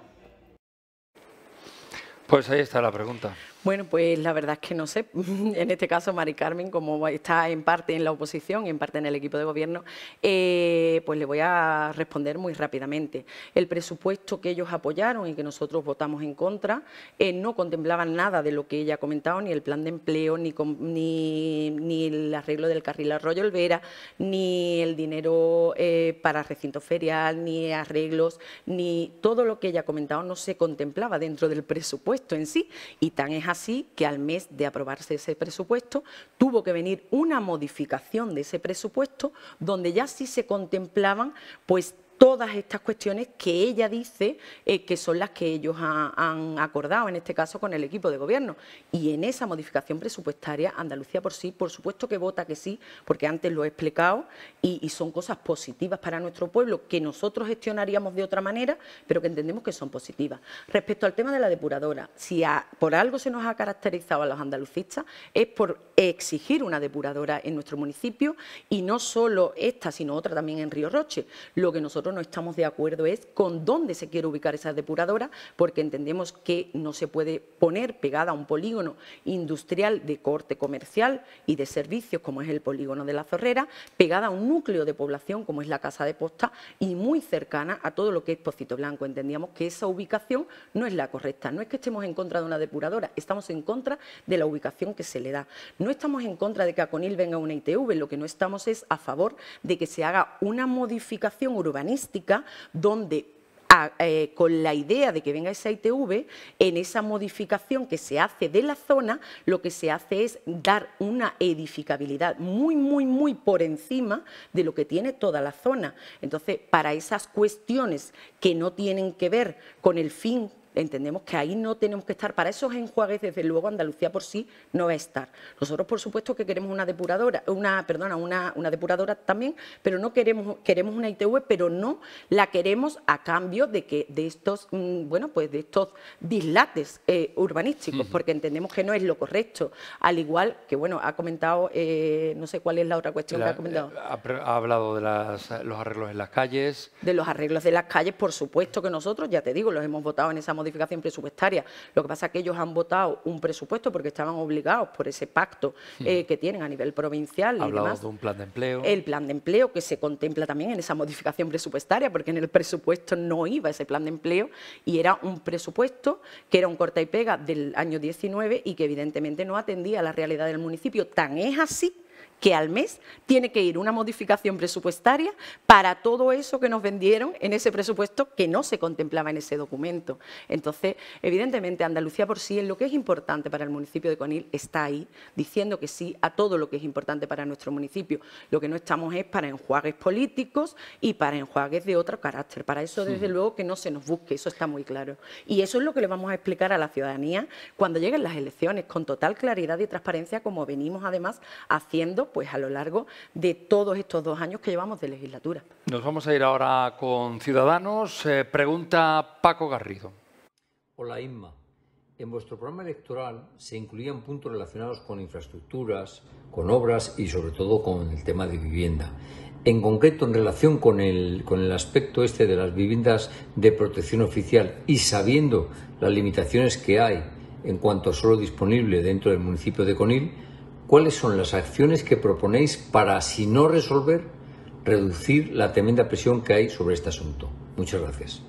Pues ahí está la pregunta. Bueno, pues la verdad es que no sé. En este caso, Mari Carmen, como está en parte en la oposición y en parte en el equipo de gobierno, eh, pues le voy a responder muy rápidamente. El presupuesto que ellos apoyaron y que nosotros votamos en contra eh, no contemplaba nada de lo que ella ha comentado, ni el plan de empleo, ni, ni, ni el arreglo del carril Arroyo Olvera, ni el dinero eh, para recinto ferial, ni arreglos, ni todo lo que ella ha comentado no se contemplaba dentro del presupuesto en sí. Y tan es así que al mes de aprobarse ese presupuesto tuvo que venir una modificación de ese presupuesto donde ya sí se contemplaban pues todas estas cuestiones que ella dice eh, que son las que ellos han acordado, en este caso con el equipo de gobierno. Y en esa modificación presupuestaria, Andalucía por sí, por supuesto que vota que sí, porque antes lo he explicado, y, son cosas positivas para nuestro pueblo que nosotros gestionaríamos de otra manera, pero que entendemos que son positivas. Respecto al tema de la depuradora, si por algo se nos ha caracterizado a los andalucistas, es por exigir una depuradora en nuestro municipio, y no solo esta, sino otra también en Río Roche. Lo que nosotros no estamos de acuerdo es con dónde se quiere ubicar esa depuradora, porque entendemos que no se puede poner pegada a un polígono industrial de corte comercial y de servicios, como es el polígono de la Zorrera, pegada a un núcleo de población, como es la Casa de Posta, y muy cercana a todo lo que es Pocito Blanco. Entendíamos que esa ubicación no es la correcta. No es que estemos en contra de una depuradora, estamos en contra de la ubicación que se le da. No estamos en contra de que a Conil venga una ITV, lo que no estamos es a favor de que se haga una modificación urbanística donde eh, con la idea de que venga esa ITV, en esa modificación que se hace de la zona, lo que se hace es dar una edificabilidad muy, muy, muy por encima de lo que tiene toda la zona. Entonces, para esas cuestiones que no tienen que ver con el fin entendemos que ahí no tenemos que estar. Para esos enjuagues, desde luego, Andalucía por sí no va a estar. Nosotros, por supuesto, que queremos una depuradora, una, perdona, una, depuradora también, pero no queremos, queremos una ITV, pero no la queremos a cambio de que de estos, mm, bueno, pues de estos dislates eh, urbanísticos, porque entendemos que no es lo correcto. Al igual que, bueno, ha comentado, eh, no sé cuál es la otra cuestión que ha comentado.
Eh, ha, hablado de los arreglos en las calles. De los
arreglos de las calles, por supuesto que nosotros, ya te digo, los hemos votado en esa modificación modificación presupuestaria. Lo que pasa es que ellos han votado un presupuesto porque estaban obligados por ese pacto mm. eh, que tienen a nivel provincial. Hablamos de
un plan de empleo. El
plan de empleo que se contempla también en esa modificación presupuestaria porque en el presupuesto no iba ese plan de empleo y era un presupuesto que era un corta y pega del año 19 y que evidentemente no atendía a la realidad del municipio. Tan es así que al mes tiene que ir una modificación presupuestaria para todo eso que nos vendieron en ese presupuesto que no se contemplaba en ese documento. Entonces, evidentemente, Andalucía por sí, en lo que es importante para el municipio de Conil, está ahí diciendo que sí a todo lo que es importante para nuestro municipio. Lo que no estamos es para enjuagues políticos y para enjuagues de otro carácter. Para eso, desde luego, que no se nos busque, eso está muy claro. Y eso es lo que le vamos a explicar a la ciudadanía cuando lleguen las elecciones, con total claridad y transparencia, como venimos además haciendo pues a lo largo de todos estos dos años que llevamos de legislatura.
Nos vamos a ir ahora con Ciudadanos. Eh, pregunta Paco Garrido. Hola Inma. En vuestro programa electoral se incluían puntos relacionados con infraestructuras, con obras y sobre todo con el tema de vivienda. En concreto, en relación con el, con el aspecto este de las viviendas de protección oficial y sabiendo las limitaciones que hay en cuanto a solo disponible dentro del municipio de Conil, cuáles son las acciones que proponéis para, si no resolver, reducir la tremenda presión que hay sobre este asunto. Muchas gracias.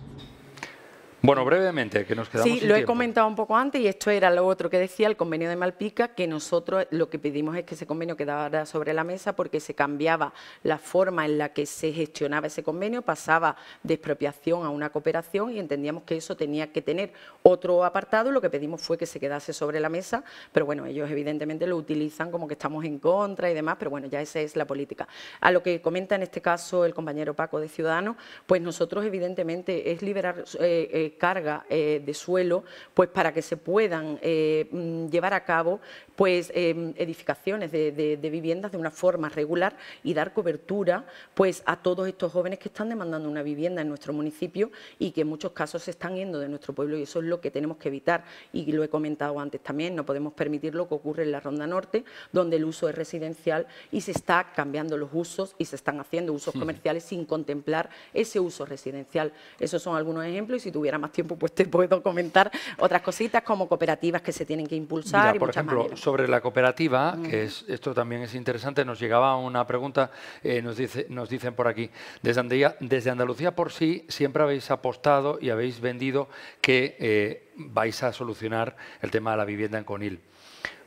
Bueno, brevemente, que nos quedamos. Sí, lo he
comentado un poco antes y esto era lo otro que decía el convenio de Malpica, que nosotros lo que pedimos es que ese convenio quedara sobre la mesa porque se cambiaba la forma en la que se gestionaba ese convenio, pasaba de expropiación a una cooperación y entendíamos que eso tenía que tener otro apartado lo que pedimos fue que se quedase sobre la mesa, pero bueno, ellos evidentemente lo utilizan como que estamos en contra y demás, pero bueno, ya esa es la política. A lo que comenta en este caso el compañero Paco de Ciudadanos, pues nosotros evidentemente es liberar... Eh, eh, carga eh, de suelo, pues para que se puedan eh, mm, llevar a cabo pues, eh, edificaciones de, viviendas de una forma regular y dar cobertura pues, a todos estos jóvenes que están demandando una vivienda en nuestro municipio y que en muchos casos se están yendo de nuestro pueblo y eso es lo que tenemos que evitar y lo he comentado antes también, no podemos permitir lo que ocurre en la Ronda Norte, donde el uso es residencial y se está cambiando los usos y se están haciendo usos comerciales sin contemplar ese uso residencial. Esos son algunos ejemplos y si tuviéramos más tiempo pues te puedo comentar otras cositas como cooperativas que se tienen que impulsar. Mira, por ejemplo,
sobre la cooperativa, que es, esto también es interesante, nos llegaba una pregunta, eh, nos, dice, nos dicen por aquí, desde Andalucía, desde Andalucía por sí siempre habéis apostado y habéis vendido que eh, vais a solucionar el tema de la vivienda en Conil.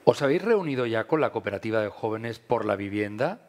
¿Os habéis reunido ya con la cooperativa de jóvenes por la vivienda?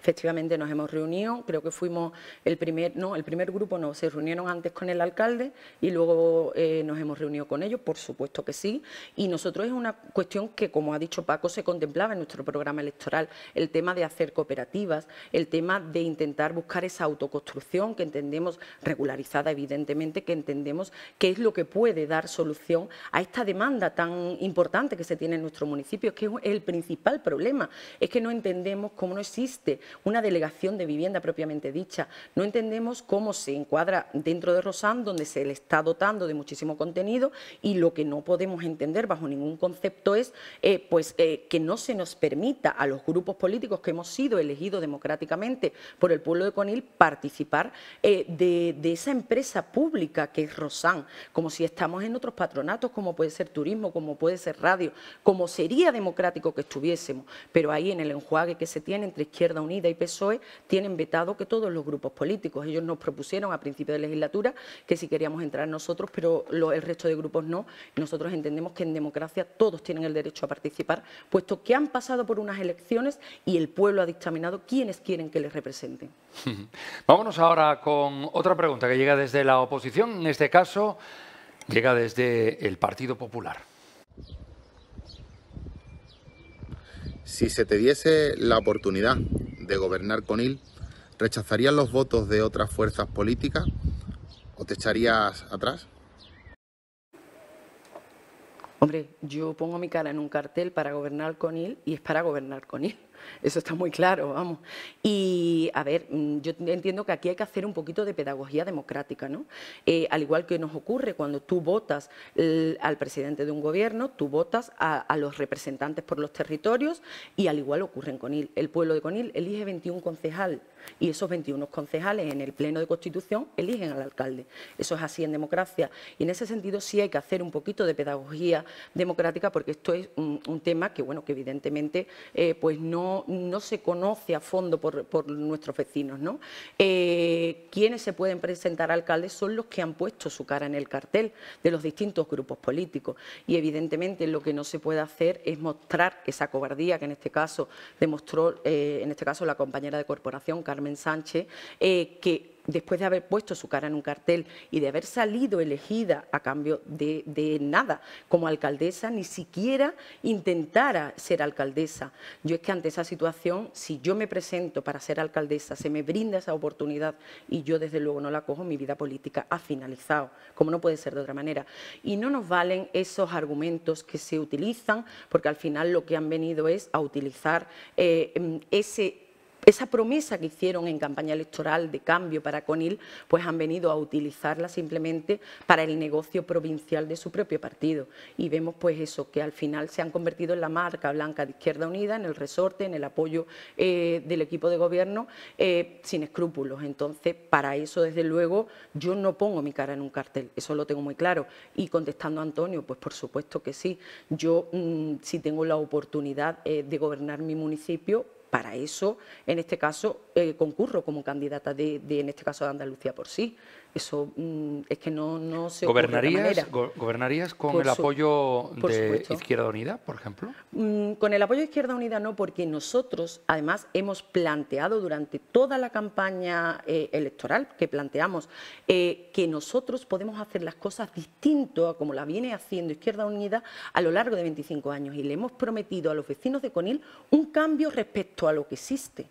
Efectivamente nos hemos reunido, creo que fuimos el primer, no, el primer grupo no, se reunieron antes con el alcalde y luego eh, nos hemos reunido con ellos, por supuesto que sí, y nosotros es una cuestión que, como ha dicho Paco, se contemplaba en nuestro programa electoral, el tema de hacer cooperativas, el tema de intentar buscar esa autoconstrucción que entendemos, regularizada evidentemente, que entendemos que es lo que puede dar solución a esta demanda tan importante que se tiene en nuestro municipio, que es el principal problema, es que no entendemos cómo no existe una delegación de vivienda propiamente dicha. No entendemos cómo se encuadra dentro de Rosan, donde se le está dotando de muchísimo contenido y lo que no podemos entender bajo ningún concepto es eh, pues, eh, que no se nos permita a los grupos políticos que hemos sido elegidos democráticamente por el pueblo de Conil participar eh, de, esa empresa pública que es Rosan, como si estamos en otros patronatos, como puede ser turismo, como puede ser radio, como sería democrático que estuviésemos, pero ahí en el enjuague que se tiene entre izquierda Unida y PSOE tienen vetado que todos los grupos políticos. Ellos nos propusieron a principio de legislatura que si queríamos entrar nosotros, pero el resto de grupos no. Nosotros entendemos que en democracia todos tienen el derecho a participar, puesto que han pasado por unas elecciones y el pueblo ha dictaminado quiénes quieren que les representen.
Vámonos ahora con otra pregunta que llega desde la oposición, en este caso llega desde el Partido Popular.
Si se te diese la oportunidad de gobernar con él, ¿rechazarías los votos de otras fuerzas políticas o te echarías atrás?
Hombre, yo pongo mi cara en un cartel para gobernar con él y es para gobernar con él. Eso está muy claro, vamos. Y, a ver, mm, yo entiendo que aquí hay que hacer un poquito de pedagogía democrática, ¿no? Eh, al igual que nos ocurre cuando tú votas al presidente de un gobierno, tú votas a, los representantes por los territorios y al igual ocurre en Conil. El pueblo de Conil elige 21 concejal y esos 21 concejales en el Pleno de Constitución eligen al alcalde. Eso es así en democracia y en ese sentido sí hay que hacer un poquito de pedagogía democrática porque esto es un, tema que, bueno, que evidentemente eh, pues no no, se conoce a fondo por, nuestros vecinos. ¿no? Eh, quienes se pueden presentar alcaldes son los que han puesto su cara en el cartel de los distintos grupos políticos y evidentemente lo que no se puede hacer es mostrar esa cobardía que en este caso demostró, eh, en este caso la compañera de corporación Carmen Sánchez, eh, que después de haber puesto su cara en un cartel y de haber salido elegida a cambio de, nada como alcaldesa, ni siquiera intentara ser alcaldesa. Yo es que ante esa situación, si yo me presento para ser alcaldesa, se me brinda esa oportunidad y yo desde luego no la cojo, mi vida política ha finalizado, como no puede ser de otra manera. Y no nos valen esos argumentos que se utilizan, porque al final lo que han venido es a utilizar eh, ese esa promesa que hicieron en campaña electoral de cambio para Conil, pues han venido a utilizarla simplemente para el negocio provincial de su propio partido. Y vemos pues eso, que al final se han convertido en la marca blanca de Izquierda Unida, en el resorte, en el apoyo eh, del equipo de gobierno, eh, sin escrúpulos. Entonces, para eso, desde luego, yo no pongo mi cara en un cartel, eso lo tengo muy claro. Y contestando a Antonio, pues por supuesto que sí. Yo, sí mm, si tengo la oportunidad eh, de gobernar mi municipio, para eso, en este caso, eh, concurro como candidata de, en este caso, de Andalucía por sí. Eso mm, es que no, no se ¿Gobernarías,
¿Gobernarías con el apoyo de Izquierda Unida, por ejemplo?
Mm, con el apoyo de Izquierda Unida no, porque nosotros además hemos planteado durante toda la campaña eh, electoral que planteamos eh, que nosotros podemos hacer las cosas distinto a como la viene haciendo Izquierda Unida a lo largo de 25 años y le hemos prometido a los vecinos de Conil un cambio respecto a lo que existe.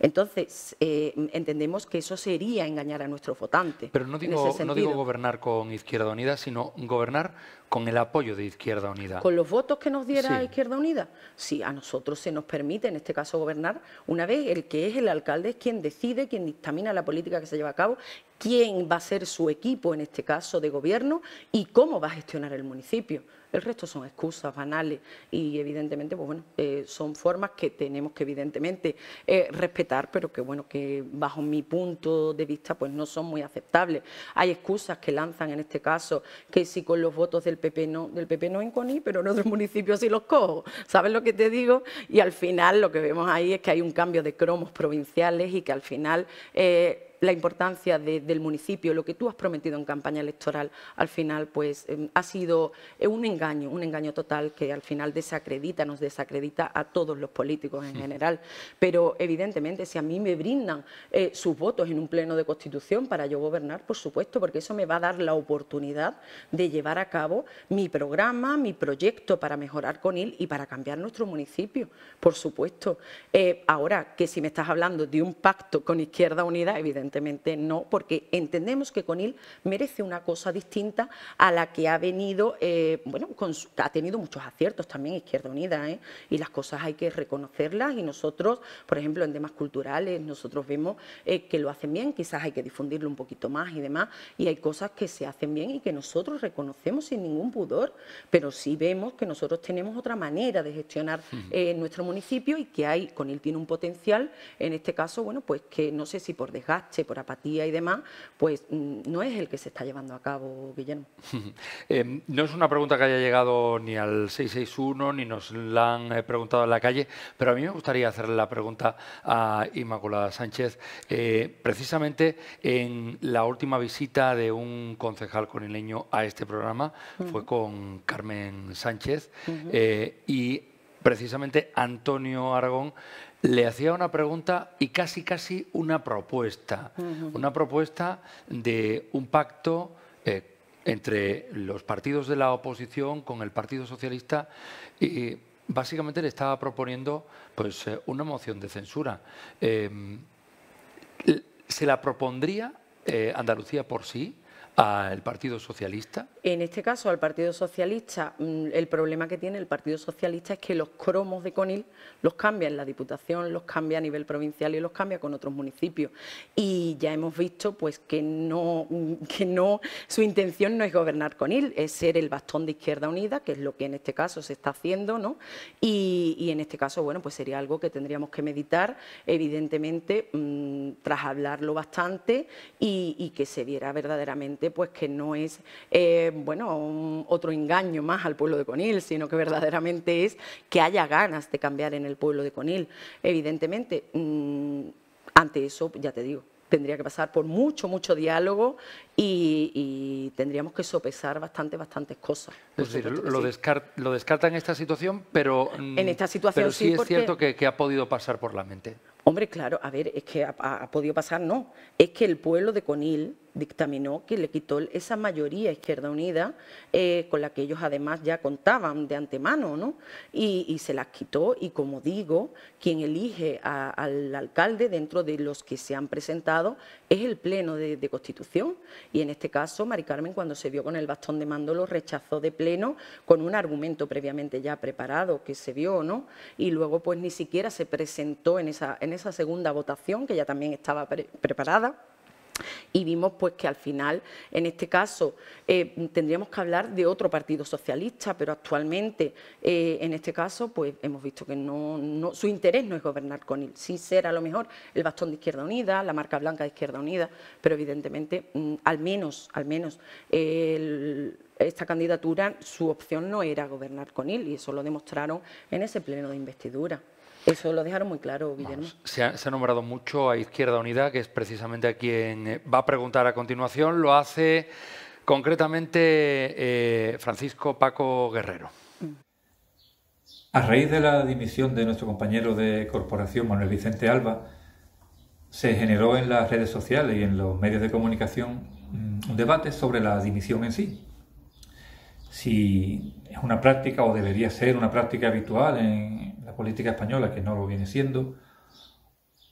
Entonces, eh, entendemos que eso sería engañar a nuestro votante. Pero no digo, no digo
gobernar con Izquierda Unida, sino gobernar con el apoyo de Izquierda Unida. Con
los votos que nos diera Izquierda Unida. Sí, a nosotros se nos permite, en este caso, gobernar una vez el que es el alcalde es quien decide, quien dictamina la política que se lleva a cabo, quién va a ser su equipo, en este caso, de gobierno y cómo va a gestionar el municipio. El resto son excusas banales y, evidentemente, pues bueno, eh, son formas que tenemos que, evidentemente, eh, respetar, pero que, bueno, que bajo mi punto de vista, pues no son muy aceptables. Hay excusas que lanzan, en este caso, que si con los votos del del PP no en Coni... pero en otros municipios sí los cojo. ¿Sabes lo que te digo? Y al final lo que vemos ahí es que hay un cambio de cromos provinciales y que al final eh, la importancia del municipio, lo que tú has prometido en campaña electoral, al final pues em, ha sido eh, un engaño, un engaño total que al final desacredita, nos desacredita a todos los políticos en general. Pero evidentemente si a mí me brindan eh, sus votos en un pleno de constitución para yo gobernar, por supuesto, porque eso me va a dar la oportunidad de llevar a cabo mi programa, mi proyecto para mejorar con él y para cambiar nuestro municipio, por supuesto. Eh, ahora que si me estás hablando de un pacto con Izquierda Unida, evidentemente evidentemente no, porque entendemos que Conil merece una cosa distinta a la que ha venido, eh, bueno, ha tenido muchos aciertos también Izquierda Unida, ¿eh? y las cosas hay que reconocerlas y nosotros, por ejemplo, en temas culturales, nosotros vemos eh, que lo hacen bien, quizás hay que difundirlo un poquito más y demás, y hay cosas que se hacen bien y que nosotros reconocemos sin ningún pudor, pero sí vemos que nosotros tenemos otra manera de gestionar nuestro municipio y que hay, con tiene un potencial, en este caso, bueno, pues que no sé si por desgaste, por apatía y demás, pues mm, no es el que se está llevando a cabo, Guillermo.
Eh, no es una pregunta que haya llegado ni al 661 ni nos la han eh, preguntado en la calle, pero a mí me gustaría hacerle la pregunta a Inmaculada Sánchez. Eh, precisamente en la última visita de un concejal conileño a este programa fue con Carmen Sánchez y precisamente Antonio Aragón le hacía una pregunta y casi casi una propuesta, una propuesta de un pacto eh, entre los partidos de la oposición con el Partido Socialista y básicamente le estaba proponiendo pues eh, una moción de censura. Em, ¿Se la propondría eh, Andalucía por sí? al Partido Socialista?
En este caso, al Partido Socialista, mm, el problema que tiene el Partido Socialista es que los cromos de Conil los cambia en la Diputación, los cambia a nivel provincial y los cambia con otros municipios. Y ya hemos visto pues, que, no, mm, que no, su intención no es gobernar Conil, es ser el bastón de Izquierda Unida, que es lo que en este caso se está haciendo, ¿no? Y, en este caso, bueno, pues sería algo que tendríamos que meditar, evidentemente, mm, tras hablarlo bastante y, y que se viera verdaderamente pues que no es eh, bueno, otro engaño más al pueblo de Conil, sino que verdaderamente es que haya ganas de cambiar en el pueblo de Conil. Evidentemente, mm, ante eso, ya te digo, tendría que pasar por mucho, mucho diálogo y, tendríamos que sopesar bastante, bastantes cosas.
lo, descarta mm, en esta situación, pero, en esta situación sí, es cierto que, ha podido pasar por la mente.
Hombre, claro, a ver, es que ha, podido pasar, no. Es que el pueblo de Conil dictaminó que le quitó esa mayoría Izquierda Unida eh, con la que ellos además ya contaban de antemano, ¿no? Y, se las quitó y como digo, quien elige al alcalde dentro de los que se han presentado es el Pleno de, Constitución y en este caso Mari Carmen cuando se vio con el bastón de mando lo rechazó de pleno con un argumento previamente ya preparado que se vio, ¿no? Y luego pues ni siquiera se presentó en esa, en esa segunda votación que ya también estaba preparada y vimos pues que al final, en este caso, eh, tendríamos que hablar de otro partido socialista, pero actualmente, eh, en este caso, pues hemos visto que no, su interés no es gobernar con él, sí será a lo mejor el bastón de Izquierda Unida, la marca blanca de Izquierda Unida, pero evidentemente, mm, al menos, al menos, esta candidatura, su opción no era gobernar con él y eso lo demostraron en ese pleno de investidura. Eso lo dejaron muy claro, Guillermo.
se, ha, nombrado mucho a Izquierda Unida, que es precisamente a quien eh, va a preguntar a continuación. Lo hace concretamente eh, Francisco Paco Guerrero.
A raíz de la dimisión de nuestro compañero de corporación, Manuel Vicente Alba, se generó en las redes sociales y en los medios de comunicación mm, un debate sobre la dimisión en sí si es una práctica o debería ser una práctica habitual en la política española, que no lo viene siendo,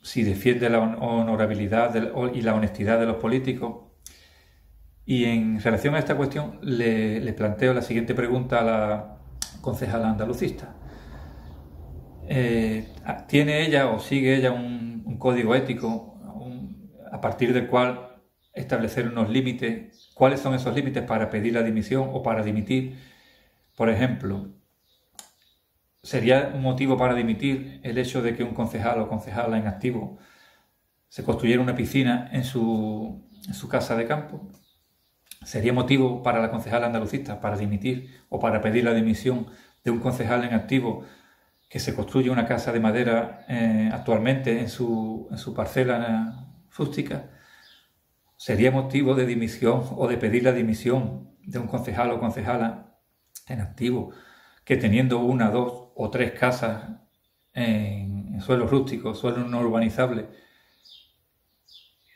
si defiende la honorabilidad y la honestidad de los políticos. Y en relación a esta cuestión le, planteo la siguiente pregunta a la concejala andalucista. Eh, ¿Tiene ella o sigue ella un, código ético a partir del cual establecer unos límites ¿Cuáles son esos límites para pedir la dimisión o para dimitir? Por ejemplo, ¿sería un motivo para dimitir el hecho de que un concejal o concejala en activo se construyera una piscina en su, casa de campo? ¿Sería motivo para la concejala andalucista para dimitir o para pedir la dimisión de un concejal en activo que se construye una casa de madera eh, actualmente en su, en su parcela rústica? sería motivo de dimisión o de pedir la dimisión de un concejal o concejala en activo, que teniendo una, dos o tres casas en, suelos rústicos, suelos no urbanizables,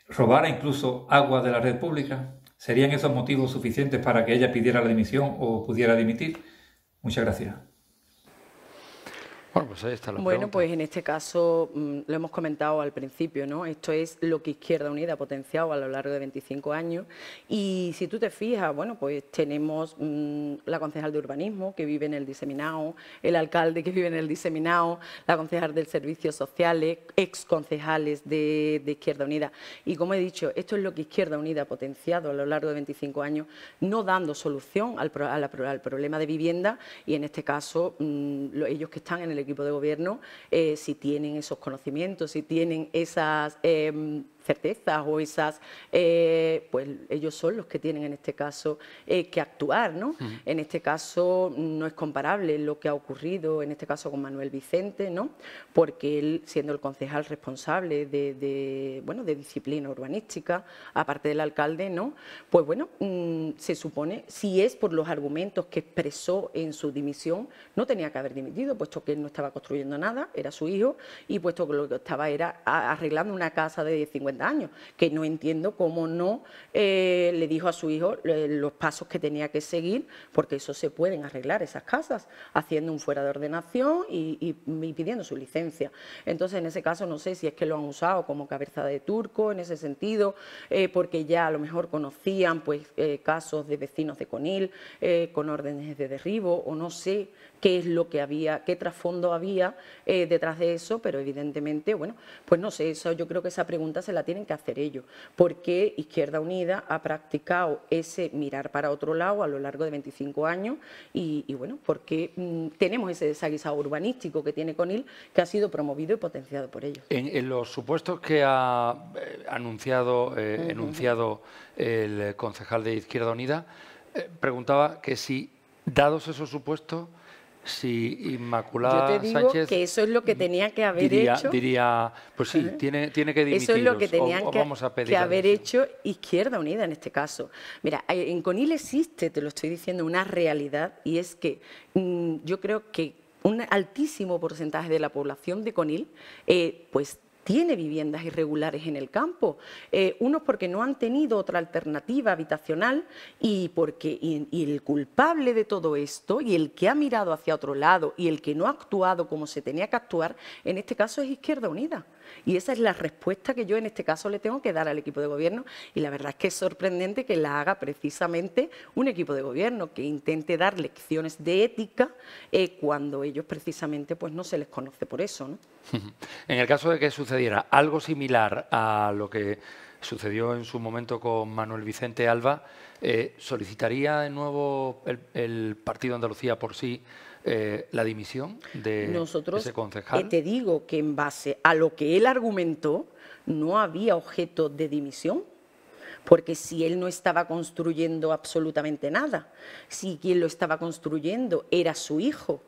robara incluso agua de la red pública, ¿serían esos motivos suficientes para que ella pidiera la dimisión o pudiera dimitir? Muchas gracias. Bueno, pues ahí está la Bueno,
pues en este caso mm, lo hemos comentado al principio, ¿no? Esto es lo que Izquierda Unida ha potenciado a lo largo de 25 años y si tú te fijas, bueno, pues tenemos mm, la concejal de urbanismo que vive en el diseminado, el alcalde que vive en el diseminado, la concejal del servicio sociales, ex concejales de, Izquierda Unida y como he dicho, esto es lo que Izquierda Unida ha potenciado a lo largo de 25 años, no dando solución al, al problema de vivienda y en este caso mm, ellos que están en el el equipo de gobierno, eh, si tienen esos conocimientos, si tienen esas em, certezas o esas, eh, pues ellos son los que tienen en este caso eh, que actuar, ¿no? En este caso no es comparable lo que ha ocurrido en este caso con Manuel Vicente, ¿no? Porque él, siendo el concejal responsable de, bueno, de disciplina urbanística, aparte del alcalde, ¿no? Pues bueno, mm, se supone, si es por los argumentos que expresó en su dimisión, no tenía que haber dimitido, puesto que él no estaba construyendo nada, era su hijo, y puesto que lo que estaba era arreglando una casa de 50 daño, que no entiendo cómo no eh, le dijo a su hijo eh, los pasos que tenía que seguir, porque eso se pueden arreglar esas casas, haciendo un fuera de ordenación y, pidiendo su licencia. Entonces, en ese caso, no sé si es que lo han usado como cabeza de turco, en ese sentido, eh, porque ya a lo mejor conocían pues, casos de vecinos de Conil con órdenes de derribo, o no sé qué es lo que había, qué trasfondo había eh, detrás de eso, pero evidentemente, bueno, pues no sé, eso yo creo que esa pregunta se la tienen que hacer ellos. ¿Por qué Izquierda Unida ha practicado ese mirar para otro lado a lo largo de 25 años? Y, bueno, porque mm, tenemos ese desaguisado urbanístico que tiene Conil que ha sido promovido y potenciado por ellos.
En, los supuestos que ha eh, anunciado, eh, enunciado el concejal de Izquierda Unida, preguntaba que si, dados esos supuestos, si Inmaculada Sánchez
que eso es lo que tenía que haber hecho.
Diría, pues sí, tiene, tiene que Eso es lo que tenían que haber
hecho Izquierda Unida en este caso. Mira, eh, en Conil existe, te lo estoy diciendo, una realidad y es que mm, yo creo que un altísimo porcentaje de la población de Conil, eh, pues tiene viviendas irregulares en el campo, eh, unos porque no han tenido otra alternativa habitacional y porque y el culpable de todo esto y el que ha mirado hacia otro lado y el que no ha actuado como se tenía que actuar, en este caso es Izquierda Unida. Y esa es la respuesta que yo en este caso le tengo que dar al equipo de gobierno y la verdad es que es sorprendente que la haga precisamente un equipo de gobierno que intente dar lecciones de ética eh, cuando ellos precisamente pues, no se les conoce por eso.
En el caso de que sucediera algo similar a lo que sucedió en su momento con Manuel Vicente Alba, eh, ¿solicitaría de nuevo el, el Partido Andalucía por sí eh, la dimisión de Nosotros, ese concejal? y eh, te
digo que en base a lo que él argumentó, no había objeto de dimisión porque si él no estaba construyendo absolutamente nada, si quien lo estaba construyendo era su hijo,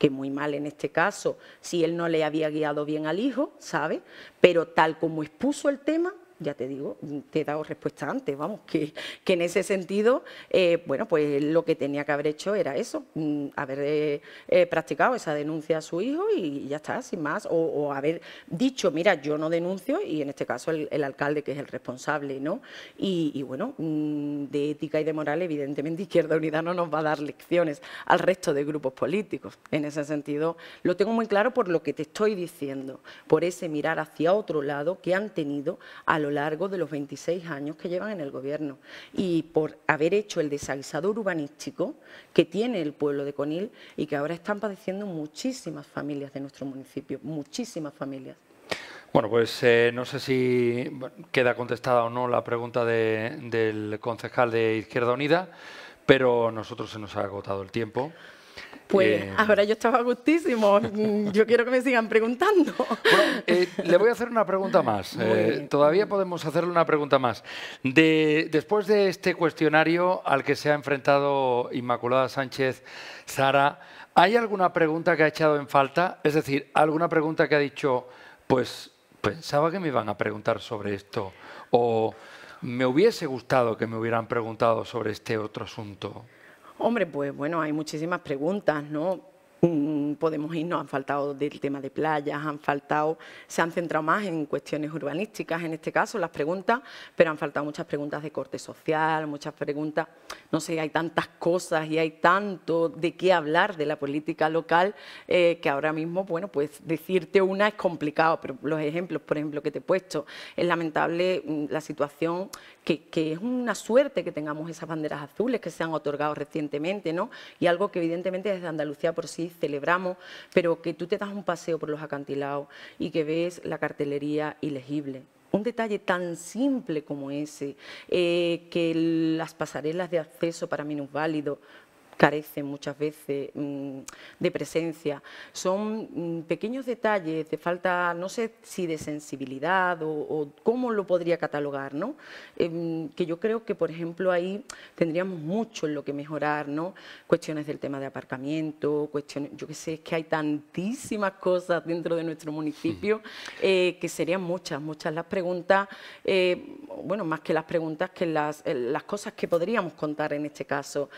que muy mal en este caso, si él no le había guiado bien al hijo, ¿sabe? Pero tal como expuso el tema, ya te digo, te he dado respuesta antes, vamos, que, en ese sentido, eh, bueno, pues lo que tenía que haber hecho era eso, mm, haber eh, eh, practicado esa denuncia a su hijo y ya está, sin más, o, haber dicho, mira, yo no denuncio y en este caso el, alcalde que es el responsable, ¿no? Y, bueno, mm, de ética y de moral, evidentemente Izquierda Unida no nos va a dar lecciones al resto de grupos políticos. En ese sentido, lo tengo muy claro por lo que te estoy diciendo, por ese mirar hacia otro lado que han tenido a lo largo de los 26 años que llevan en el gobierno y por haber hecho el desaguisado urbanístico que tiene el pueblo de Conil y que ahora están padeciendo muchísimas familias de nuestro municipio, muchísimas familias.
Bueno, pues eh, no sé si queda contestada o no la pregunta de, del concejal de Izquierda Unida, pero nosotros se nos ha agotado el tiempo.
Pues eh, ahora yo estaba gustísimo. Mm, yo quiero que me sigan preguntando.
Eh, le voy a hacer una pregunta más. Eh, todavía podemos hacerle una pregunta más. después de este cuestionario al que se ha enfrentado Inmaculada Sánchez Sara, ¿hay alguna pregunta que ha echado en falta? Es decir, ¿alguna pregunta que ha dicho, pues pensaba que me iban a preguntar sobre esto? ¿O me hubiese gustado que me hubieran preguntado sobre este otro asunto?
Hombre, pues bueno, hay muchísimas preguntas, ¿no? Mm, podemos irnos, han faltado del tema de playas, han faltado, se han centrado más en cuestiones urbanísticas, en este caso, las preguntas, pero han faltado muchas preguntas de corte social, muchas preguntas, no sé, hay tantas cosas y hay tanto de qué hablar de la política local eh, que ahora mismo, bueno, pues decirte una es complicado, pero los ejemplos, por ejemplo, que te he puesto, es lamentable mm, la situación que, es una suerte que tengamos esas banderas azules que se han otorgado recientemente, ¿no? Y algo que evidentemente desde Andalucía por sí celebramos, pero que tú te das un paseo por los acantilados y que ves la cartelería ilegible. Un detalle tan simple como ese, eh, que las pasarelas de acceso para minusválidos, carecen muchas veces mm, de presencia. Son mm, pequeños detalles de falta, no sé si de sensibilidad o, cómo lo podría catalogar, ¿no? Em, que yo creo que, por ejemplo, ahí tendríamos mucho en lo que mejorar, ¿no? Cuestiones del tema de aparcamiento, cuestiones, yo qué sé, es que hay tantísimas cosas dentro de nuestro municipio eh, que serían muchas, muchas las preguntas, eh, bueno, más que las preguntas, que eh, las, cosas que podríamos contar en este caso.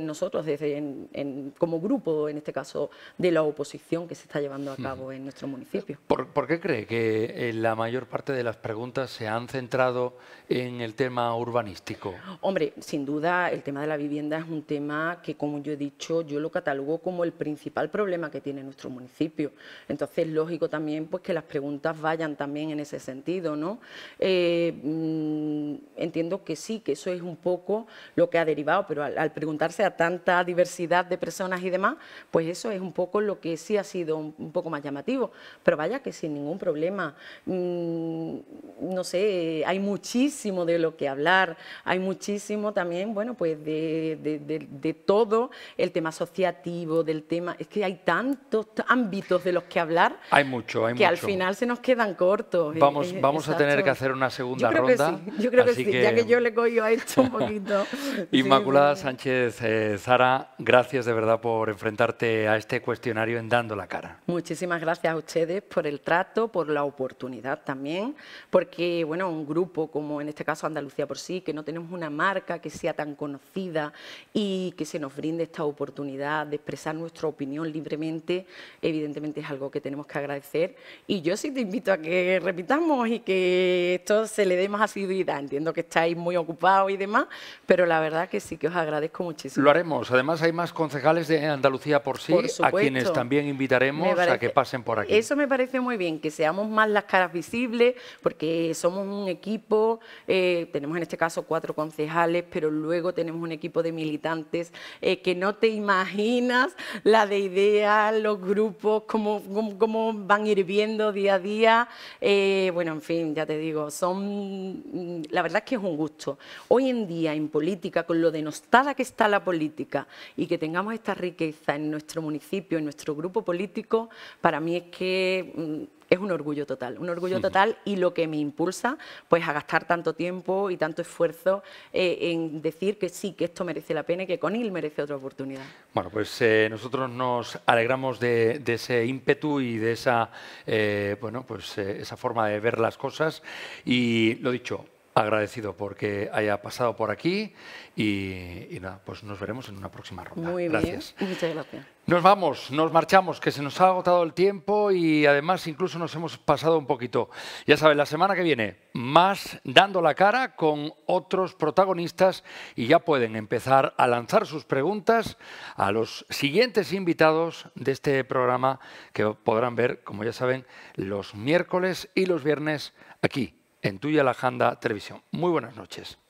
Nos nosotros desde en, como grupo, en este caso, de la oposición que se está llevando a cabo en nuestro municipio.
¿Por, qué cree que eh, la mayor parte de las preguntas se han centrado en el tema urbanístico?
Hombre, sin duda el tema de la vivienda es un tema que, como yo he dicho, yo lo catalogo como el principal problema que tiene nuestro municipio. Entonces, lógico también pues, que las preguntas vayan también en ese sentido. ¿no? Eh, mm, entiendo que sí, que eso es un poco lo que ha derivado, pero al, al preguntarse a tal tanta diversidad de personas y demás, pues eso es un poco lo que sí ha sido un, poco más llamativo. Pero vaya que sin ningún problema, mm, no sé, hay muchísimo de lo que hablar, hay muchísimo también, bueno, pues de, todo el tema asociativo, del tema, es que hay tantos ámbitos de los que hablar.
Hay mucho, hay que al final
se nos quedan cortos. Vamos, a tener que hacer una
segunda ronda. yo creo que sí, ya que
yo le cojo a esto un poquito. Inmaculada
Sánchez eh, Sara, gracias de verdad por enfrentarte a este cuestionario en Dando la Cara.
Muchísimas gracias a ustedes por el trato, por la oportunidad también, porque bueno, un grupo como en este caso Andalucía por sí, que no tenemos una marca que sea tan conocida y que se nos brinde esta oportunidad de expresar nuestra opinión libremente, evidentemente es algo que tenemos que agradecer. Y yo sí te invito a que repitamos y que esto se le dé más asiduidad. Entiendo que estáis muy ocupados y demás, pero la verdad que sí que os agradezco muchísimo.
Además, hay más concejales de Andalucía por sí, a quienes también invitaremos a que pasen por aquí.
Eso me parece muy bien, que seamos más las caras visibles, porque somos un equipo, eh, tenemos en este caso cuatro concejales, pero luego tenemos un equipo de militantes eh, que no te imaginas la de ideas, los grupos, cómo, cómo, van hirviendo día a día. Eh, bueno, en fin, ya te digo, son. Mm, la verdad es que es un gusto. Hoy en día, en política, con lo denostada que está la política, y que tengamos esta riqueza en nuestro municipio, en nuestro grupo político, para mí es que mm, es un orgullo total, un orgullo total y lo que me impulsa pues a gastar tanto tiempo y tanto esfuerzo eh, en decir que sí, que esto merece la pena y que Conil merece otra oportunidad.
Bueno, pues eh, nosotros nos alegramos de, ese ímpetu y de esa, eh, bueno, pues, esa forma de ver las cosas y lo dicho, agradecido porque haya pasado por aquí y, nada, pues nos veremos en una próxima ronda. Muy bien,
muchas gracias.
Nos vamos, nos marchamos, que se nos ha agotado el tiempo y además incluso nos hemos pasado un poquito. Ya saben, la semana que viene más dando la cara con otros protagonistas y ya pueden empezar a lanzar sus preguntas a los siguientes invitados de este programa que podrán ver, como ya saben, los miércoles y los viernes aquí en Tuya la Janda Televisión. Muy buenas noches.